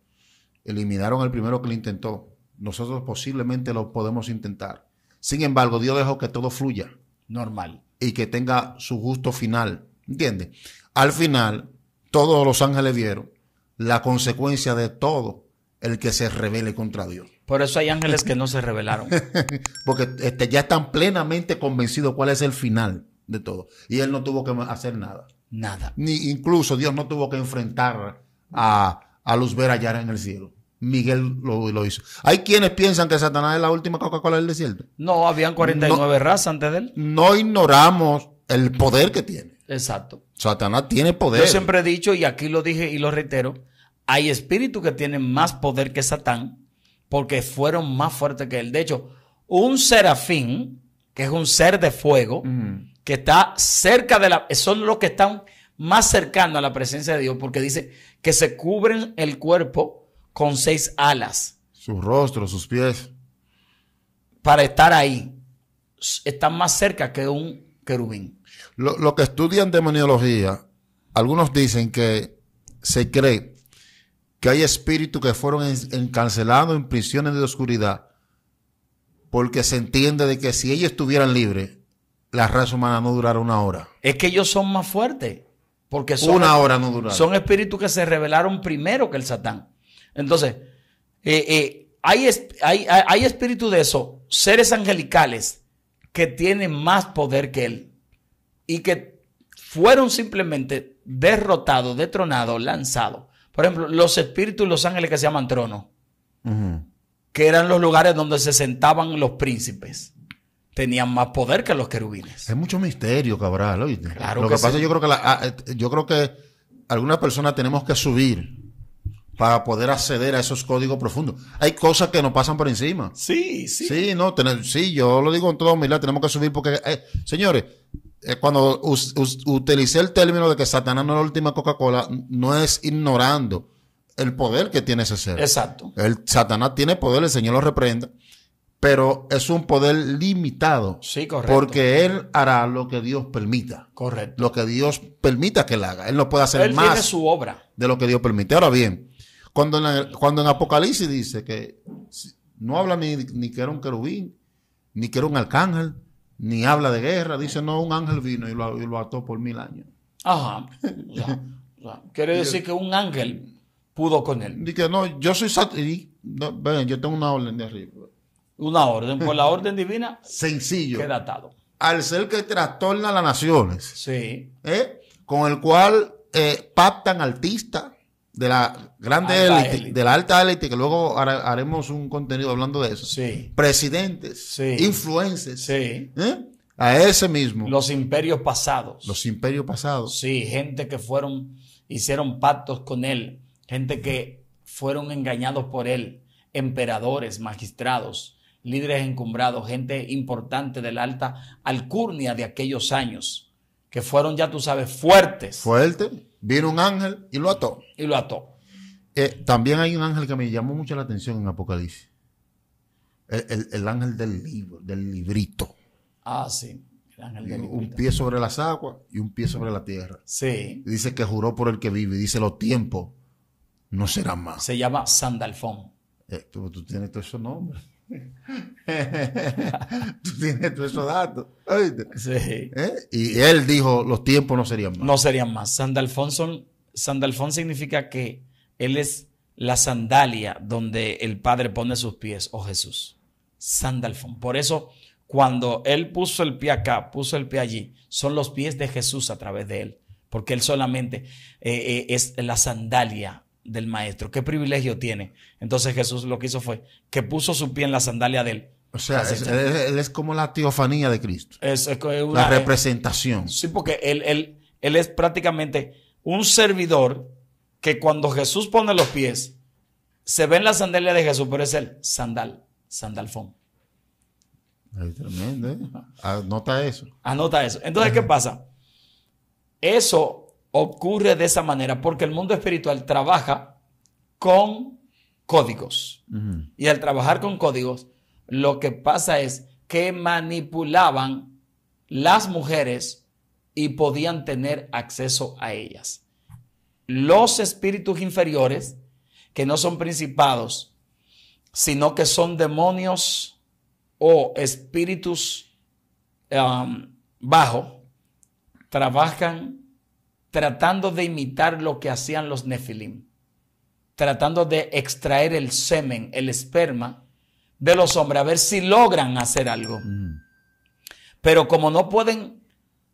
eliminaron al primero que lo intentó. Nosotros posiblemente lo podemos intentar. Sin embargo, Dios dejó que todo fluya. Normal. Y que tenga su justo final. ¿Entiendes? Al final, todos los ángeles vieron la consecuencia de todo el que se revele contra Dios. Por eso hay ángeles que no se rebelaron. Porque este, ya están plenamente convencidos cuál es el final de todo. Y él no tuvo que hacer nada. Nada. Ni incluso Dios no tuvo que enfrentar a, a Luzbel allá en el cielo. Miguel lo, hizo. Hay quienes piensan que Satanás es la última Coca-Cola del desierto. No, habían 49 razas antes de él. No ignoramos el poder que tiene. Exacto. Satanás tiene poder. Yo siempre he dicho, y aquí lo dije y lo reitero, hay espíritus que tienen más poder que Satán porque fueron más fuertes que él. De hecho, un serafín, que es un ser de fuego, que está cerca de la... Son los que están más cercanos a la presencia de Dios porque dice que se cubren el cuerpo con seis alas. Sus rostros, sus pies. Para estar ahí. Están más cerca que un querubín. Lo, que estudian demoniología, algunos dicen que se cree que hay espíritus que fueron encarcelados en prisiones de oscuridad, porque se entiende de que si ellos estuvieran libres, la raza humana no durara una hora. Es que ellos son más fuertes, porque son, una hora no son espíritus que se revelaron primero que el Satán. Entonces, eh, eh, hay, espíritus de eso, seres angelicales, que tienen más poder que él y que fueron simplemente derrotados, detronados, lanzados por ejemplo, los espíritus y los ángeles que se llaman tronos, que eran los lugares donde se sentaban los príncipes, tenían más poder que los querubines. Es mucho misterio, cabrón, Lo que, pasa, es yo creo que ah, eh, yo creo que algunas personas tenemos que subir para poder acceder a esos códigos profundos. Hay cosas que nos pasan por encima. Sí, sí. Sí, no, sí, yo lo digo en toda humildad, tenemos que subir porque, eh, señores, eh, cuando utilicé el término de que Satanás no es la última Coca-Cola, no es ignorando el poder que tiene ese ser. Exacto. El Satanás tiene poder, el Señor lo reprenda, pero es un poder limitado. Sí, correcto. Porque él hará lo que Dios permita. Correcto. Lo que Dios permita que él haga. Él no puede hacer él más. Tiene su obra. De lo que Dios permite. Ahora bien, cuando en, Apocalipsis dice que no habla ni, que era un querubín, ni que era un arcángel, ni habla de guerra, dice no, un ángel vino y lo, ató por mil años. Ajá. Quiere decir que un ángel pudo con él. Dice, no, yo soy satírico. yo tengo una orden de arriba. Una orden, por pues la orden divina. Sencillo. Queda atado. Al ser que trastorna las naciones. Sí. ¿eh? Con el cual eh, pactan artistas, de la grande alta élite, de la alta élite, que luego haremos un contenido hablando de eso. Sí. Presidentes, sí. influencers. ¿eh? A ese mismo. Los imperios pasados. Los imperios pasados. Sí, gente que fueron, hicieron pactos con él, gente que fueron engañados por él, emperadores, magistrados, líderes encumbrados, gente importante de la alta alcurnia de aquellos años, que fueron, ya tú sabes, fuertes. Fuertes Vino un ángel y lo ató. Y lo ató. Eh, también hay un ángel que me llamó mucho la atención en Apocalipsis. El, ángel del libro, del librito. Ah, sí. Un pie sobre las aguas y un pie sobre la tierra. Sí. Dice que juró por el que vive. Dice los tiempos no serán más. Se llama Sandalfón. Eh, tú, tú, tienes todos esos nombres. tú tienes esos datos. ¿Eh? Y él dijo, los tiempos no serían más. No serían más. Sandalfón, son, significa que él es la sandalia donde el Padre pone sus pies, oh Jesús. Sandalfón. Por eso, cuando él puso el pie acá, puso el pie allí, son los pies de Jesús a través de él. Porque él solamente eh, eh, es la sandalia del maestro. ¿Qué privilegio tiene? Entonces Jesús lo que hizo fue que puso su pie en la sandalia de él. O sea, él, es como la teofanía de Cristo. la eh, representación. sí, porque él, él, es prácticamente un servidor que cuando Jesús pone los pies, se ve en la sandalia de Jesús, pero es el sandal, sandalfón. Es tremendo, ¿eh? Anota eso. Anota eso. Entonces, ¿qué pasa? Eso ocurre de esa manera, porque el mundo espiritual trabaja con códigos. Y al trabajar con códigos, lo que pasa es que manipulaban las mujeres y podían tener acceso a ellas. Los espíritus inferiores, que no son principados, sino que son demonios o espíritus um, bajo, trabajan tratando de imitar lo que hacían los nefilim, tratando de extraer el semen, el esperma de los hombres, a ver si logran hacer algo. Mm. Pero como no pueden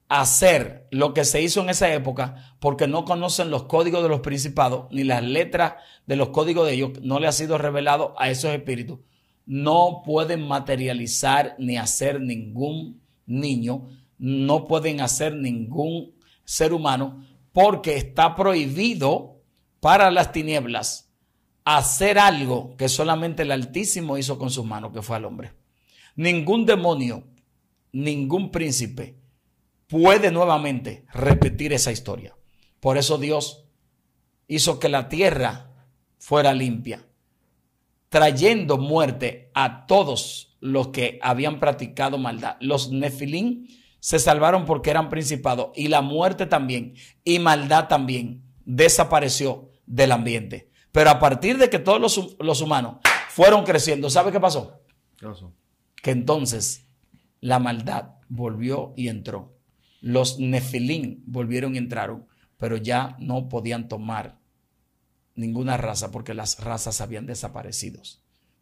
hacer lo que se hizo en esa época, porque no conocen los códigos de los principados, ni las letras de los códigos de ellos, no le ha sido revelado a esos espíritus, no pueden materializar ni hacer ningún niño, no pueden hacer ningún ser humano, porque está prohibido para las tinieblas hacer algo que solamente el Altísimo hizo con sus manos, que fue al hombre. Ningún demonio, ningún príncipe puede nuevamente repetir esa historia. Por eso Dios hizo que la tierra fuera limpia, trayendo muerte a todos los que habían practicado maldad. Los nefilín se salvaron porque eran principados y la muerte también y maldad también desapareció del ambiente. Pero a partir de que todos los, humanos fueron creciendo, ¿sabe qué pasó? pasó? Que entonces la maldad volvió y entró. Los nefilín volvieron y entraron, pero ya no podían tomar ninguna raza porque las razas habían desaparecido.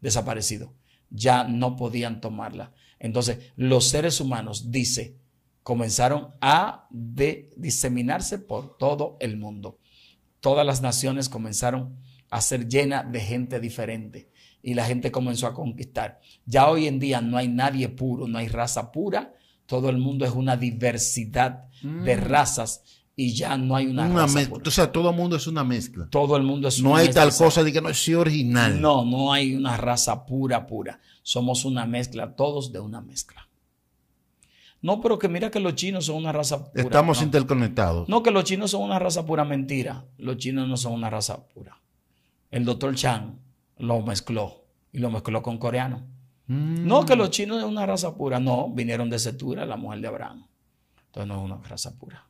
Desaparecido. Ya no podían tomarla. Entonces, los seres humanos, dice, comenzaron a de diseminarse por todo el mundo. Todas las naciones comenzaron a ser llenas de gente diferente y la gente comenzó a conquistar. Ya hoy en día no hay nadie puro, no hay raza pura, todo el mundo es una diversidad de mm. razas y ya no hay una, raza O sea, todo el mundo es una mezcla. Todo el mundo es una mezcla. No hay tal cosa de que no es original. No, no hay una raza pura, pura. Somos una mezcla, todos de una mezcla. No, pero que mira que los chinos son una raza pura. Estamos interconectados. No, que los chinos son una raza pura mentira. Los chinos no son una raza pura. El doctor Chang lo mezcló y lo mezcló con coreano. Mm. No, que los chinos son una raza pura. No, vinieron de Setura, la mujer de Abraham. Entonces no es una raza pura.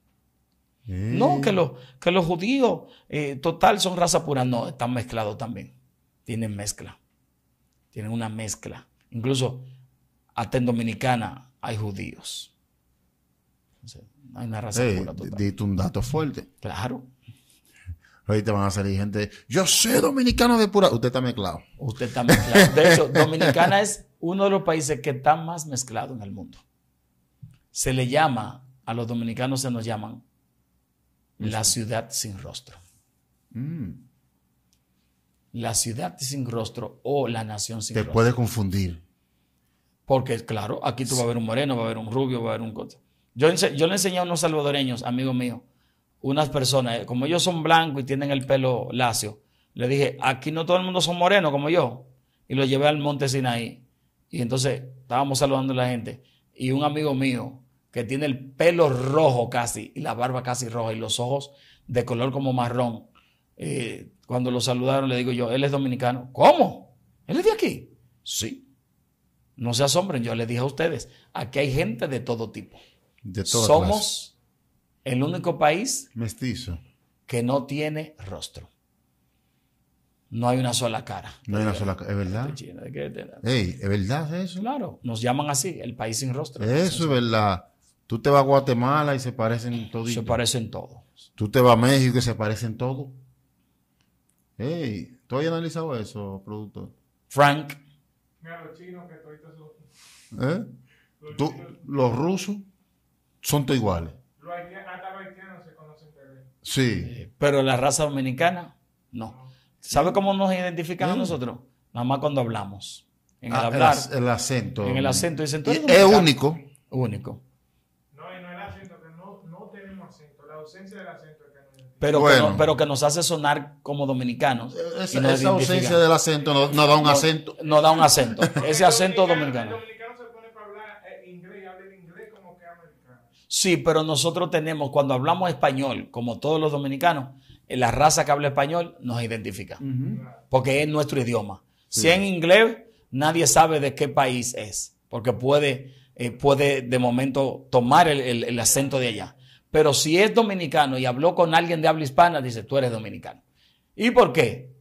Eh. No, que los, que los judíos eh, total son raza pura. No, están mezclados también. Tienen mezcla. Tienen una mezcla. Incluso hasta en Dominicana hay judíos. hay una raza hey, total. un dato fuerte. Claro. te van a salir gente. Yo soy dominicano de pura. Usted está mezclado. Usted está mezclado. De hecho, Dominicana es uno de los países que está más mezclado en el mundo. Se le llama, a los dominicanos se nos llaman la ciudad sin rostro. Mm. La ciudad sin rostro o la nación sin rostro. Te puede confundir. Porque, claro, aquí tú va a haber un moreno, va a haber un rubio, va a haber un... Yo, yo le enseñé a unos salvadoreños, amigo mío, unas personas, eh, como ellos son blancos y tienen el pelo lacio, le dije, aquí no todo el mundo son morenos como yo. Y lo llevé al monte Sinaí. Y entonces estábamos saludando a la gente. Y un amigo mío que tiene el pelo rojo casi, y la barba casi roja, y los ojos de color como marrón. Eh, cuando lo saludaron, le digo yo, él es dominicano. ¿Cómo? ¿Él es de aquí? Sí. No se asombren, yo les dije a ustedes, aquí hay gente de todo tipo. De todas Somos el único país mestizo que no tiene rostro. No hay una sola cara. No hay una sola cara, es verdad. ¿Es verdad eso? Claro, nos llaman así, el país sin rostro. Eso es verdad. Tú te vas a Guatemala y se parecen todos. Se parecen todos. Tú te vas a México y se parecen todos. Ey, ¿tú has analizado eso, productor? Frank, los que ahorita ¿Eh? Tú, los rusos son todos iguales. hasta se conocen Sí. Eh, pero la raza dominicana, no. ¿Sabe cómo nos identifican a ¿Eh? nosotros? Nada más cuando hablamos. En el ah, hablar. El, acento. En el acento. Dicen, es único. Único. No, y no el acento, que no, no tenemos acento. La ausencia del acento pero, que pero que nos hace sonar como dominicanos. E-, esa, ausencia del acento no, da un acento. No da un acento. Ese acento dominicano. Sí, pero nosotros tenemos, cuando hablamos español, como todos los dominicanos, eh, la raza que habla español nos identifica, porque es nuestro idioma. Si en inglés, nadie sabe de qué país es, porque puede, eh, puede de momento tomar el acento de allá. Pero si es dominicano y habló con alguien de habla hispana, dice, tú eres dominicano. ¿Y por qué?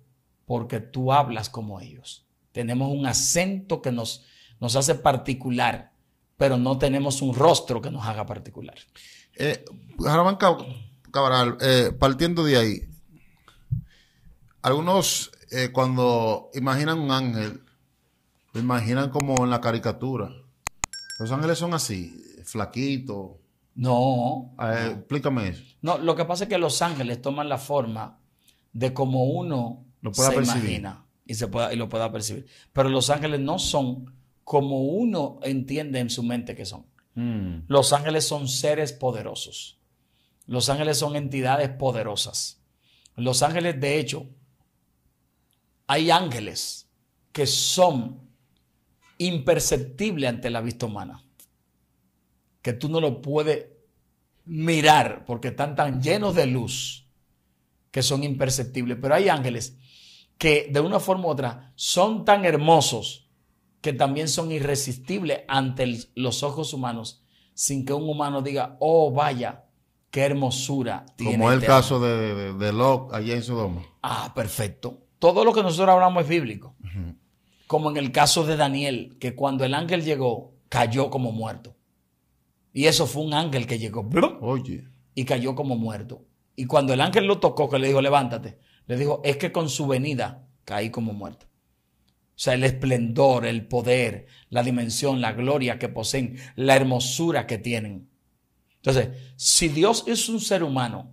Porque tú hablas como ellos. Tenemos un acento que nos, nos hace particular, pero no tenemos un rostro que nos haga particular. Eh, Cabral, eh, partiendo de ahí, algunos eh, cuando imaginan un ángel, lo imaginan como en la caricatura. Los ángeles son así, flaquitos, no. explícame No, lo que pasa es que los ángeles toman la forma de como uno lo se percibir. imagina y, se y lo pueda percibir. Pero los ángeles no son como uno entiende en su mente que son. Hmm. Los ángeles son seres poderosos. Los ángeles son entidades poderosas. Los ángeles, de hecho, hay ángeles que son imperceptibles ante la vista humana que tú no lo puedes mirar porque están tan llenos de luz que son imperceptibles. Pero hay ángeles que de una forma u otra son tan hermosos que también son irresistibles ante los ojos humanos sin que un humano diga, oh vaya, qué hermosura tiene. Como es el este caso de, de, Locke allá en Sodoma. Ah, perfecto. Todo lo que nosotros hablamos es bíblico. Como en el caso de Daniel, que cuando el ángel llegó, cayó como muerto. Y eso fue un ángel que llegó y cayó como muerto. Y cuando el ángel lo tocó, que le dijo, levántate, le dijo, es que con su venida caí como muerto. O sea, el esplendor, el poder, la dimensión, la gloria que poseen, la hermosura que tienen. Entonces, si Dios es un ser humano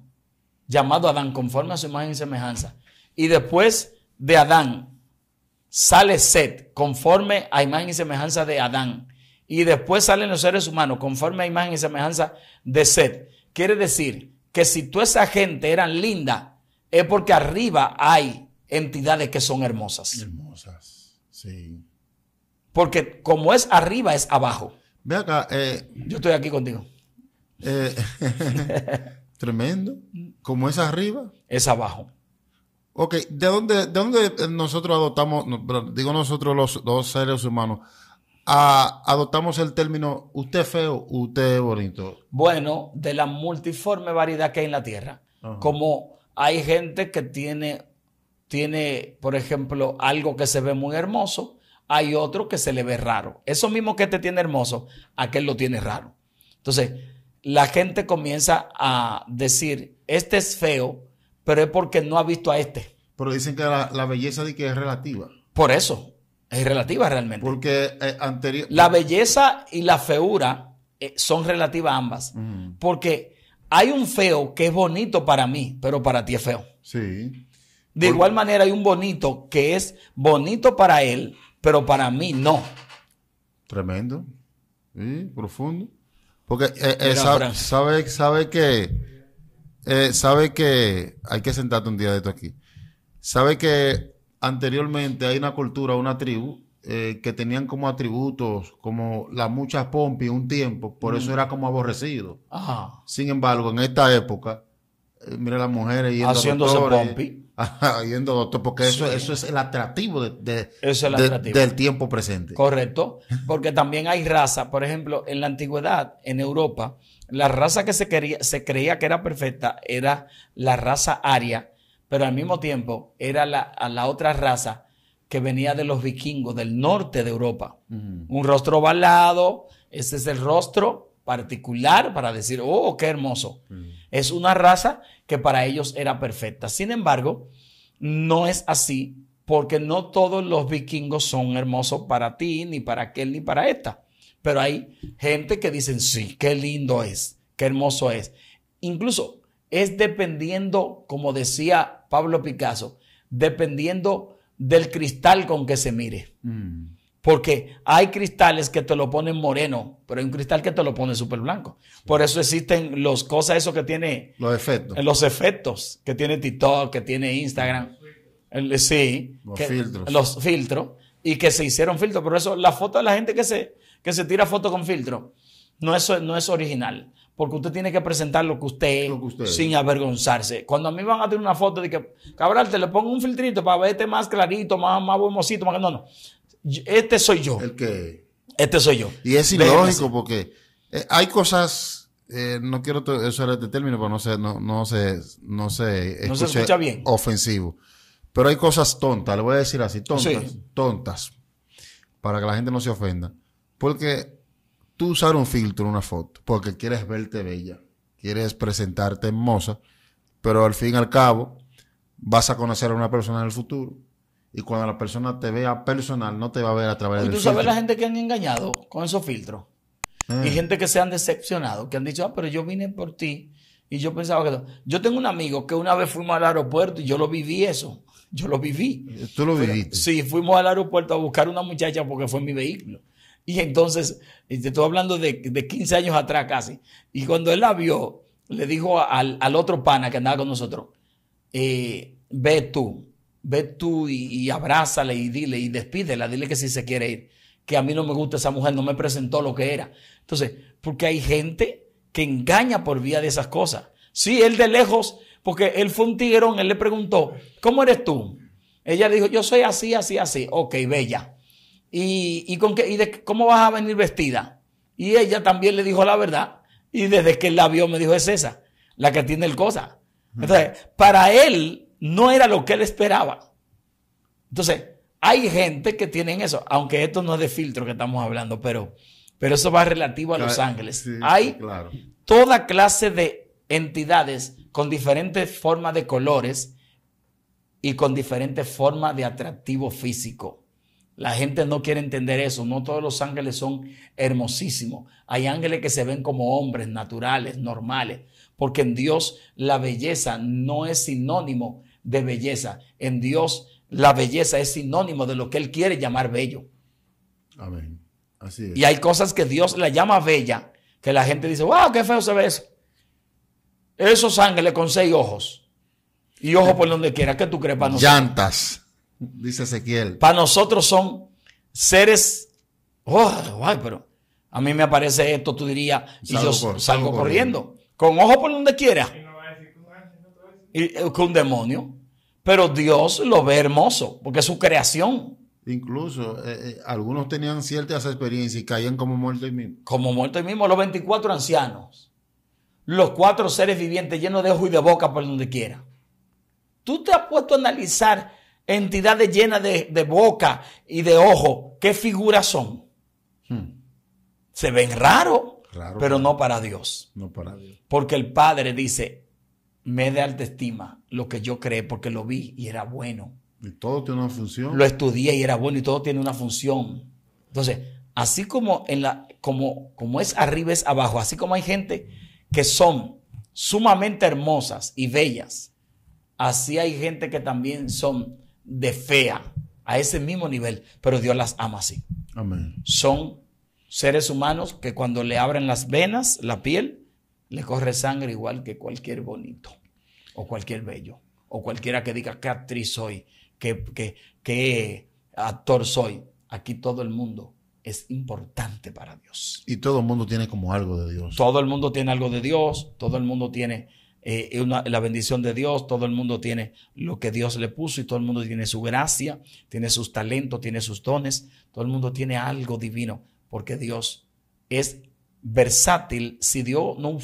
llamado Adán conforme a su imagen y semejanza, y después de Adán sale Set conforme a imagen y semejanza de Adán, y después salen los seres humanos conforme a imagen y semejanza de sed. Quiere decir que si toda esa gente eran linda, es porque arriba hay entidades que son hermosas. Hermosas, sí. Porque como es arriba, es abajo. Ve acá. Eh, Yo estoy aquí contigo. Eh, tremendo. Como es arriba. Es abajo. Ok, ¿de dónde, de dónde nosotros adoptamos, digo nosotros los dos seres humanos, adoptamos el término usted feo, usted bonito? Bueno, de la multiforme variedad que hay en la Tierra. Como hay gente que tiene, tiene, por ejemplo, algo que se ve muy hermoso, hay otro que se le ve raro. Eso mismo que te este tiene hermoso, aquel lo tiene raro. Entonces, la gente comienza a decir, este es feo, pero es porque no ha visto a este. Pero dicen que la, la belleza de que es relativa. Por eso, es relativa realmente. Porque eh, anterior. La belleza y la feura eh, son relativas ambas. Porque hay un feo que es bonito para mí, pero para ti es feo. Sí. De igual manera hay un bonito que es bonito para él, pero para mí no. Tremendo. y profundo. Porque eh, sabe, que sabe que hay que sentarte un día de esto aquí. Sabe que anteriormente hay una cultura, una tribu, eh, que tenían como atributos como las muchas pompis un tiempo, por eso mm. era como aborrecido. Sin embargo, en esta época, eh, mira las mujeres yendo haciéndose pompi. yendo doctor, porque eso, eso es el atractivo, es el atractivo. del tiempo presente. Correcto, porque también hay raza, por ejemplo, en la antigüedad, en Europa, la raza que se, quería, se creía que era perfecta era la raza aria pero al mismo tiempo era la, a la otra raza que venía de los vikingos del norte de Europa. Un rostro ovalado, ese es el rostro particular para decir, oh, qué hermoso. Es una raza que para ellos era perfecta. Sin embargo, no es así porque no todos los vikingos son hermosos para ti, ni para aquel, ni para esta. Pero hay gente que dicen, sí, qué lindo es, qué hermoso es. Incluso es dependiendo, como decía Pablo Picasso, dependiendo del cristal con que se mire. Mm. Porque hay cristales que te lo ponen moreno, pero hay un cristal que te lo pone súper blanco. Por eso existen las cosas, eso que tiene... Los efectos. Los efectos que tiene TikTok, que tiene Instagram. sí. Los filtros. Los filtros. Y que se hicieron filtros. Por eso la foto de la gente que se, que se tira foto con filtro no eso no es original porque usted tiene que presentar lo que usted, es sin avergonzarse. Cuando a mí van a tener una foto de que, cabrón, te le pongo un filtrito para verte más clarito, más, más bomocito, más... No, no. Este soy yo. El que... Este soy yo. Y es ilógico porque eh, hay cosas... Eh, no quiero usar este término, pero no sé, no, no sé, no sé. no escucha bien. Ofensivo. Pero hay cosas tontas, le voy a decir así, tontas, tontas, para que la gente no se ofenda. Porque usar un filtro, en una foto, porque quieres verte bella, quieres presentarte hermosa, pero al fin y al cabo vas a conocer a una persona en el futuro. Y cuando la persona te vea personal, no te va a ver a través de ¿Tú sabes la gente que han engañado con esos filtros? Y eh. gente que se han decepcionado, que han dicho, ah, pero yo vine por ti. Y yo pensaba que... Yo tengo un amigo que una vez fuimos al aeropuerto y yo lo viví eso. Yo lo viví. ¿Tú lo viviste? Sí, fuimos al aeropuerto a buscar una muchacha porque fue mi vehículo. Y entonces, te este, estoy hablando de, 15 años atrás casi. Y cuando él la vio, le dijo al, al otro pana que andaba con nosotros, eh, ve tú, ve tú y, abrázale y dile y despídela, dile que si se quiere ir, que a mí no me gusta esa mujer, no me presentó lo que era. Entonces, porque hay gente que engaña por vía de esas cosas. Sí, él de lejos, porque él fue un tigrón. él le preguntó, ¿cómo eres tú? Ella dijo, yo soy así, así, así. Ok, bella. ¿Y, con qué, y de cómo vas a venir vestida? Y ella también le dijo la verdad. Y desde que él la vio me dijo, es esa, la que tiene el cosa. Entonces, para él no era lo que él esperaba. Entonces, hay gente que tiene eso, aunque esto no es de filtro que estamos hablando, pero, pero eso va relativo a Los Ángeles. hay toda clase de entidades con diferentes formas de colores y con diferentes formas de atractivo físico. La gente no quiere entender eso. No todos los ángeles son hermosísimos. Hay ángeles que se ven como hombres naturales, normales, porque en Dios la belleza no es sinónimo de belleza. En Dios la belleza es sinónimo de lo que Él quiere llamar bello. Amén. Así es. Y hay cosas que Dios la llama bella, que la gente dice, wow, qué feo se ve eso. Esos ángeles con seis ojos. Y ojos por donde quiera, que tú crees para nosotros? Llantas. Dice Ezequiel. Para nosotros son seres. Oh, pero a mí me aparece esto, tú dirías, y yo salgo, corriendo. Con ojo por donde quiera. Y no un demonio. Pero Dios lo ve hermoso, porque es su creación. Incluso eh, eh, algunos tenían ciertas experiencias y caían como muertos mismos. Como muertos mismos, los 24 ancianos. Los cuatro seres vivientes llenos de ojo y de boca por donde quiera. Tú te has puesto a analizar entidades llenas de, boca y de ojo, ¿qué figuras son? Hmm. Se ven raros, Raro, pero no para Dios. Porque el Padre dice, me de alta estima lo que yo creé porque lo vi y era bueno. Y todo tiene una función. Lo estudié y era bueno y todo tiene una función. Entonces, así como, en la, como, como es arriba es abajo, así como hay gente que son sumamente hermosas y bellas, así hay gente que también son de fea, a ese mismo nivel, pero Dios las ama así. Son seres humanos que cuando le abren las venas, la piel, le corre sangre igual que cualquier bonito, o cualquier bello, o cualquiera que diga qué actriz soy, que qué, actor soy. Aquí todo el mundo es importante para Dios. Y todo el mundo tiene como algo de Dios. Todo el mundo tiene algo de Dios, todo el mundo tiene eh, la bendición de Dios, todo el mundo tiene lo que Dios le puso y todo el mundo tiene su gracia, tiene sus talentos, tiene sus dones, todo el mundo tiene algo divino, porque Dios es versátil. Si Dios no,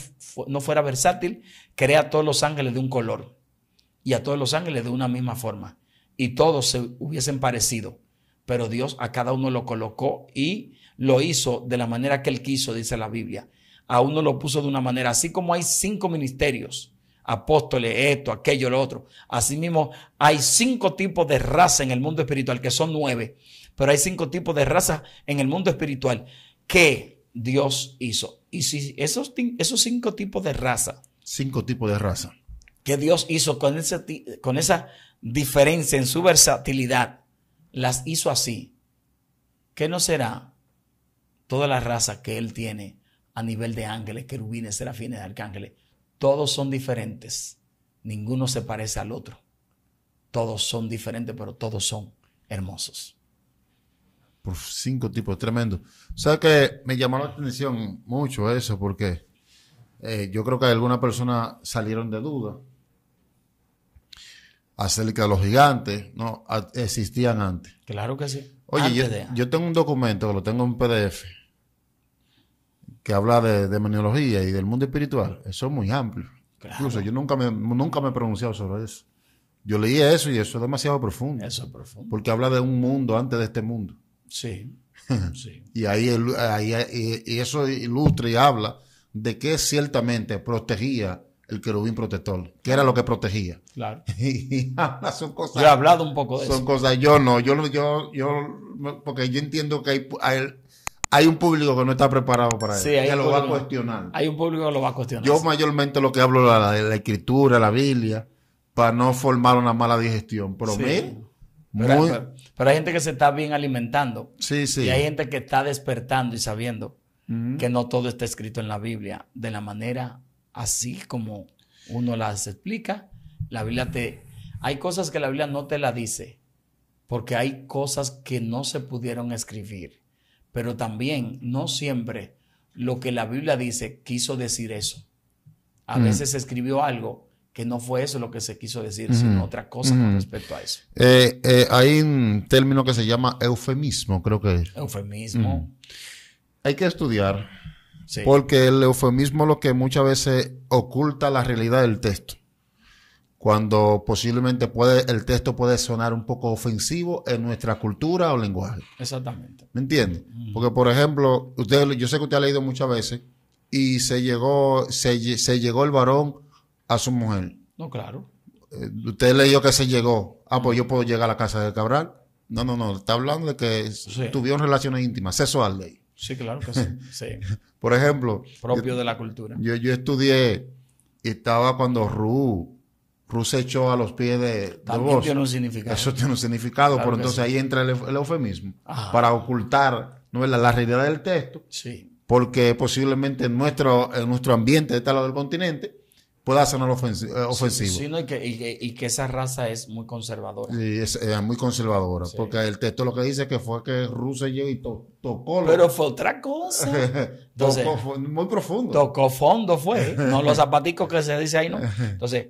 no fuera versátil, crea a todos los ángeles de un color y a todos los ángeles de una misma forma y todos se hubiesen parecido, pero Dios a cada uno lo colocó y lo hizo de la manera que él quiso, dice la Biblia. Aún no lo puso de una manera. Así como hay cinco ministerios, apóstoles, esto, aquello, lo otro. Asimismo, hay cinco tipos de raza en el mundo espiritual, que son nueve, pero hay cinco tipos de raza en el mundo espiritual que Dios hizo. Y si esos, esos cinco tipos de raza. Cinco tipos de raza. Que Dios hizo con, con esa diferencia en su versatilidad, las hizo así. ¿Qué no será toda la raza que Él tiene a nivel de ángeles, querubines, serafines, arcángeles. Todos son diferentes. Ninguno se parece al otro. Todos son diferentes, pero todos son hermosos. Por cinco tipos, tremendo. O sea que me llamó la atención mucho eso, porque eh, yo creo que algunas personas salieron de duda acerca de los gigantes, no existían antes. Claro que sí. Oye, yo, tengo un documento lo tengo en PDF que habla de, demonología y del mundo espiritual, eso es muy amplio. Incluso yo nunca me, nunca me he pronunciado sobre eso. Yo leía eso y eso es demasiado profundo. Eso es profundo. Porque habla de un mundo antes de este mundo. Sí. y ahí, y eso ilustra y habla de que ciertamente protegía el querubín protector, que era lo que protegía. Claro. Y, son cosas. he hablado un poco de eso. Son cosas, yo no, yo, yo, yo, porque yo entiendo que hay hay un público que no está preparado para sí, eso, que lo va a cuestionar. Hay un público que lo va a cuestionar. Yo mayormente lo que hablo es la, escritura, la Biblia, para no formar una mala digestión. Pero sí. pero, hay gente que se está bien alimentando. Sí, sí. Y hay gente que está despertando y sabiendo que no todo está escrito en la Biblia de la manera así como uno las explica. La Biblia te... Hay cosas que la Biblia no te la dice, porque hay cosas que no se pudieron escribir pero también no siempre lo que la Biblia dice quiso decir eso. A mm. veces se escribió algo que no fue eso lo que se quiso decir, sino mm-hmm. otra cosa con mm-hmm. respecto a eso. Eh, eh, hay un término que se llama eufemismo, creo que es. Eufemismo. Mm. Hay que estudiar, porque el eufemismo es lo que muchas veces oculta la realidad del texto cuando posiblemente puede, el texto puede sonar un poco ofensivo en nuestra cultura o lenguaje. Exactamente. ¿Me entiende? Porque, por ejemplo, yo sé que usted ha leído muchas veces y se llegó, se, llegó el varón a su mujer. No, claro. Eh, usted leyó que se llegó. Ah, pues yo puedo llegar a la casa del Cabral. No, no, no. Está hablando de que tuvieron relaciones íntimas, sexual ley. Sí, claro que sí. sí. por ejemplo. Propio de la cultura. Yo, yo estudié, estaba cuando Ru echó a los pies de, de Tiene un significado. Eso tiene un significado, por entonces ahí entra el, eufemismo para ocultar ¿no? la, realidad del texto. Sí. Porque posiblemente nuestro, en nuestro ambiente de tal este lado del continente pueda ser eh, ofensivo. Sí, y, que, esa raza es muy conservadora. Sí, es, eh, muy conservadora, porque el texto lo que dice es que fue que Rusia llegó y tocó. Pero fue otra cosa. Entonces, muy profundo. Tocó fondo fue, ¿eh? no los zapaticos que se dice ahí, ¿no? Entonces,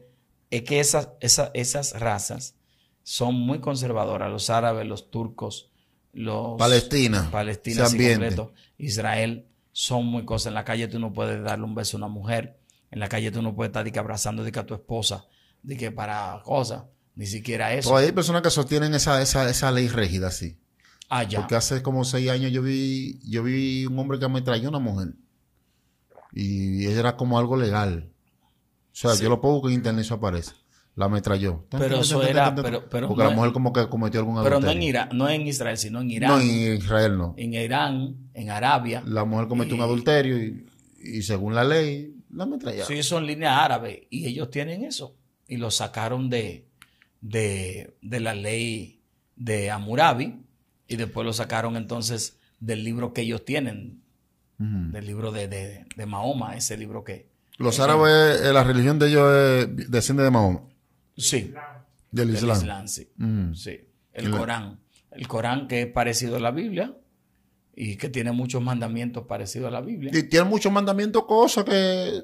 es que esas, esas, razas son muy conservadoras, los árabes, los turcos, los Palestina, palestinos Israel, son muy cosas. En la calle tú no puedes darle un beso a una mujer, en la calle tú no puedes estar abrazando a tu esposa, de que para cosas, ni siquiera eso. hay personas que sostienen esa, esa, ley rígida sí. Ah, ya. Porque hace como seis años yo vi, yo vi un hombre que me a una mujer. Y era como algo legal. O sea, yo lo pongo que en internet eso aparece. La metralló. Pero eso era. Porque la mujer, como que cometió algún adulterio. Pero no en, no en Israel, sino en Irán. No, en Israel no. En Irán, en Arabia. La mujer cometió un adulterio y, según la ley, la ametrallaron. Sí, son líneas árabes y ellos tienen eso. Y lo sacaron de, de, la ley de Amurabi y después lo sacaron entonces del libro que ellos tienen, del libro de Mahoma, ese libro que, los árabes, eh, la religión de ellos es, desciende de Mahoma. Sí. Del Islam. Del Islam, mm. sí. El Corán. El Corán que es parecido a la Biblia y que tiene muchos mandamientos parecidos a la Biblia. Y tiene muchos mandamientos, cosas que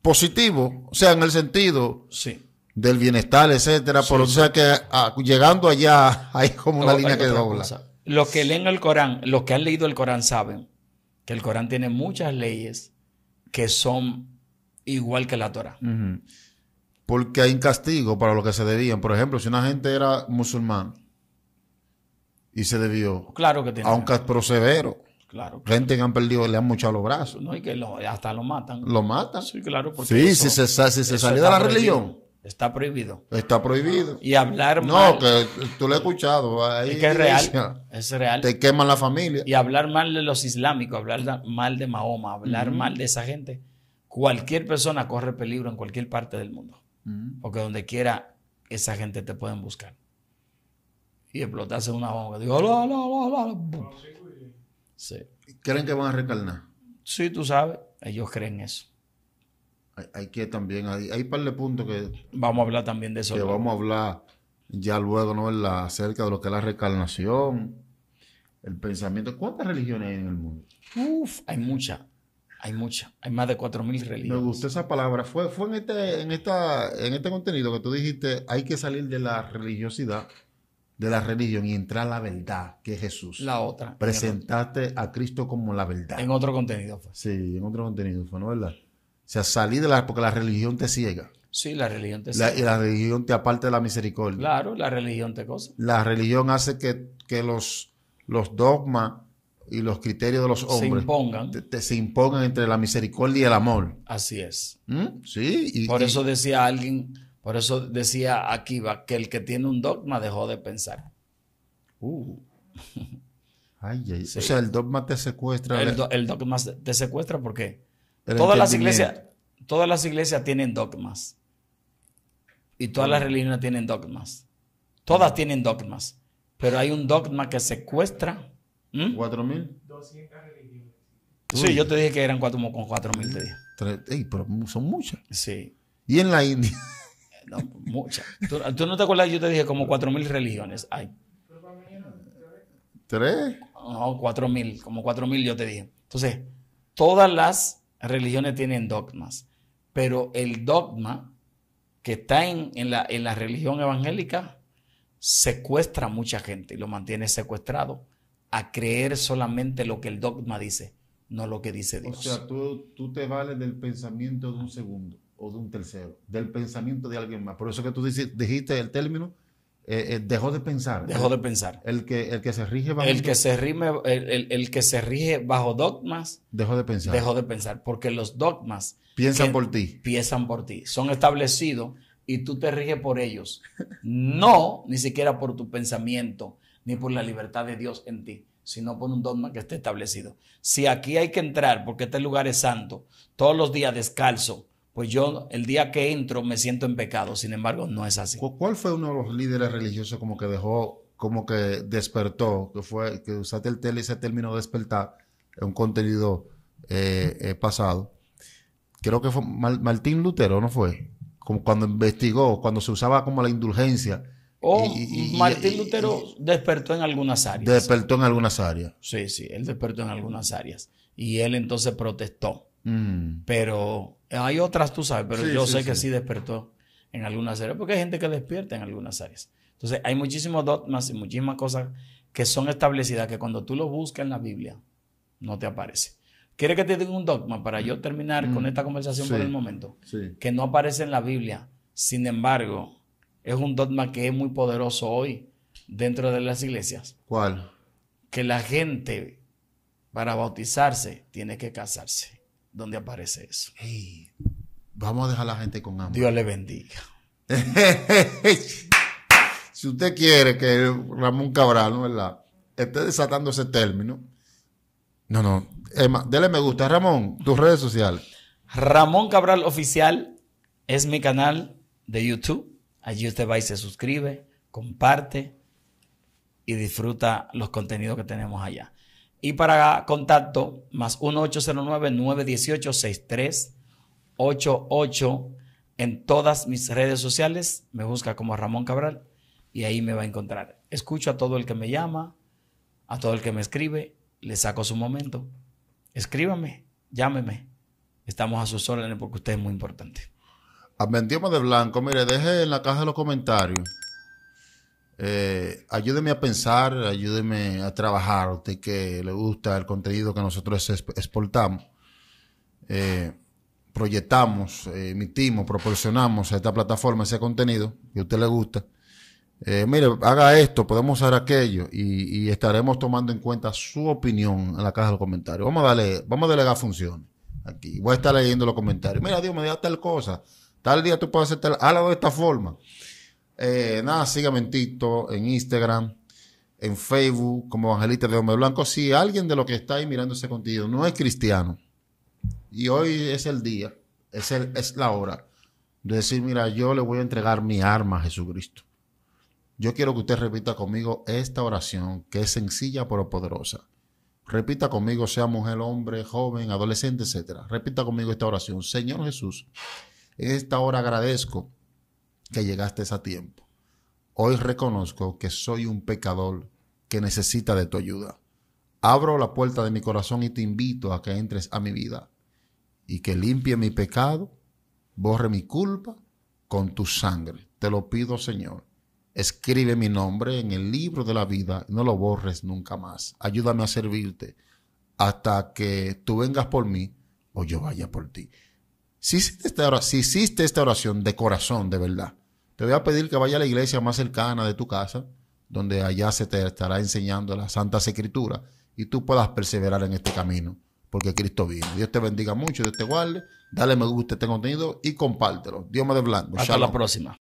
positivo, o sea, en el sentido sí. del bienestar, etcétera. Por o sea que ah, llegando allá hay como una línea que dobla. Los que leen el Corán, los que han leído el Corán saben que el Corán tiene muchas leyes que son igual que la Torah. Porque hay un castigo para lo que se debían. Por ejemplo, si una gente era musulmán y se debió claro que tiene Aunque es severo. Claro, Gente que han perdido, le han muchado los brazos. No, y que hasta lo matan. Lo matan. Sí, claro. sí, si se, si salió de la religión. Está prohibido. Está prohibido. Y hablar mal. No, que tú lo he escuchado. es que real. Es real. Te queman la familia. Y hablar mal de los islámicos, hablar mal de Mahoma, hablar mal de esa gente cualquier persona corre peligro en cualquier parte del mundo. Mm. Porque donde quiera, esa gente te pueden buscar. Y explotarse una bomba. Digo, ¿Creen que van a recarnar? Sí, tú sabes. Ellos creen eso. Hay, que también, hay, par de puntos que... Vamos a hablar también de eso. Que vamos a hablar ya luego, ¿no? acerca de lo que es la reencarnación, el pensamiento. ¿Cuántas religiones hay en el mundo? Uf, hay muchas. Hay muchas hay más de 4.000 religiones. Me gustó esa palabra. Fue, fue en, este, en, esta, en este contenido que tú dijiste, hay que salir de la religiosidad, de la religión y entrar a la verdad, que es Jesús. La otra. Presentaste a Cristo como la verdad. En otro contenido fue. Sí, en otro contenido fue, ¿no verdad? O sea, salir de la... porque la religión te ciega. Sí, la religión te ciega. Y la religión te aparte de la misericordia. Claro, la religión te cosa. La religión hace que, que los, los dogmas y los criterios de los hombres se impongan. entre la misericordia y el amor. Así es. ¿Mm? Sí. por eso decía alguien, por eso decía Akiva, que el que tiene un dogma dejó de pensar. Uh. O sea, el dogma te secuestra. El, el dogma te secuestra porque todas las iglesias, todas las iglesias tienen dogmas. Y todas las mm. religiones tienen dogmas. Todas mm. tienen dogmas. Pero hay un dogma que secuestra ¿Mm? ¿Cuatro mil? 200 religiones. Sí, yo te dije que eran cuatro, con cuatro mil, te dije. pero son muchas. Sí. ¿Y en la India? No, muchas. ¿Tú, no te acuerdas? Yo te dije como cuatro mil religiones. ¿Tres? No, cuatro mil. Como cuatro mil yo te dije. Entonces, todas las religiones tienen dogmas. Pero el dogma que está en, la, en la religión evangélica secuestra a mucha gente y lo mantiene secuestrado a creer solamente lo que el dogma dice, no lo que dice Dios. O sea, tú, tú te vales del pensamiento de un segundo o de un tercero, del pensamiento de alguien más. Por eso que tú dijiste el término eh, eh, dejó de pensar. Dejó de pensar. El que, el que se rige bajo el que se el, que se rige bajo dogmas. Dejó de pensar. Dejó de pensar. Porque los dogmas piensan por ti. Piensan por ti. Son establecidos y tú te rige por ellos. No ni siquiera por tu pensamiento, ni por la libertad de Dios en ti, sino por un dogma que esté establecido. Si aquí hay que entrar, porque este lugar es santo, todos los días descalzo, pues yo el día que entro me siento en pecado. Sin embargo, no es así. ¿Cuál fue uno de los líderes religiosos como que dejó, como que despertó, que fue, que usaste el tele, ese término despertar, en un contenido eh, eh, pasado? Creo que fue Martín Lutero, ¿no fue? Como cuando investigó, cuando se usaba como la indulgencia o Martín Lutero despertó en algunas áreas. Despertó en algunas áreas. Sí, sí, él despertó en algunas áreas. Y él entonces protestó. Mm. Pero hay otras, tú sabes, pero yo sé que sí despertó en algunas áreas, porque hay gente que despierta en algunas áreas. Entonces, hay muchísimos dogmas y muchísimas cosas que son establecidas que cuando tú lo buscas en la Biblia, no te aparece. ¿Quieres que te diga un dogma para yo terminar con mm. esta conversación por el momento? Que no aparece en la Biblia. Sin embargo, es un dogma que es muy poderoso hoy dentro de las iglesias. ¿Cuál? Que la gente para bautizarse tiene que casarse. ¿Dónde aparece eso? vamos a dejar a la gente con hambre. Dios le bendiga. si usted quiere que Ramón Cabral, ¿no verdad? Esté desatando ese término. No, no. dele me gusta. Ramón, tus redes sociales. Ramón Cabral Oficial es mi canal de YouTube. Allí usted va y se suscribe, comparte y disfruta los contenidos que tenemos allá. Y para contacto, más 1-809-918-6388 en todas mis redes sociales. Me busca como Ramón Cabral y ahí me va a encontrar. Escucho a todo el que me llama, a todo el que me escribe, le saco su momento. Escríbame, llámeme. Estamos a sus órdenes porque usted es muy importante. Vendemos de Blanco, mire, deje en la caja de los comentarios. Eh, ayúdeme a pensar, ayúdeme a trabajar, A usted que le gusta el contenido que nosotros exportamos, eh, proyectamos, eh, emitimos, proporcionamos a esta plataforma ese contenido que a usted le gusta. mire, haga esto, podemos hacer aquello y, y, estaremos tomando en cuenta su opinión en la caja de los comentarios. Vamos a darle, vamos a delegar funciones aquí. Voy a estar leyendo los comentarios. Mira, Dios, me da tal cosa. Tal día tú puedes hacer tal, de esta forma. Eh, nada, sígame en en Instagram, en Facebook, como Evangelista de Hombre Blanco. Si alguien de los que está ahí mirando ese contenido no es cristiano, y hoy es el día, es, es la hora de decir, mira, yo le voy a entregar mi arma a Jesucristo. Yo quiero que usted repita conmigo esta oración que es sencilla pero poderosa. Repita conmigo, sea mujer, hombre, joven, adolescente, etc. Repita conmigo esta oración. Señor Jesús, en esta hora agradezco que llegaste a tiempo. Hoy reconozco que soy un pecador que necesita de tu ayuda. Abro la puerta de mi corazón y te invito a que entres a mi vida y que limpie mi pecado, borre mi culpa con tu sangre. Te lo pido, Señor. Escribe mi nombre en el libro de la vida, no lo borres nunca más. Ayúdame a servirte hasta que tú vengas por mí o yo vaya por ti. Si hiciste, esta oración, esta oración de corazón, de verdad, te voy a pedir que vaya a la iglesia más cercana de tu casa, donde allá se te estará enseñando las Santas Escrituras y tú puedas perseverar en este camino, porque Cristo vino. Dios te bendiga mucho, Dios te guarde. Dale me gusta a este contenido y compártelo. Dios me de blanco. Hasta la próxima.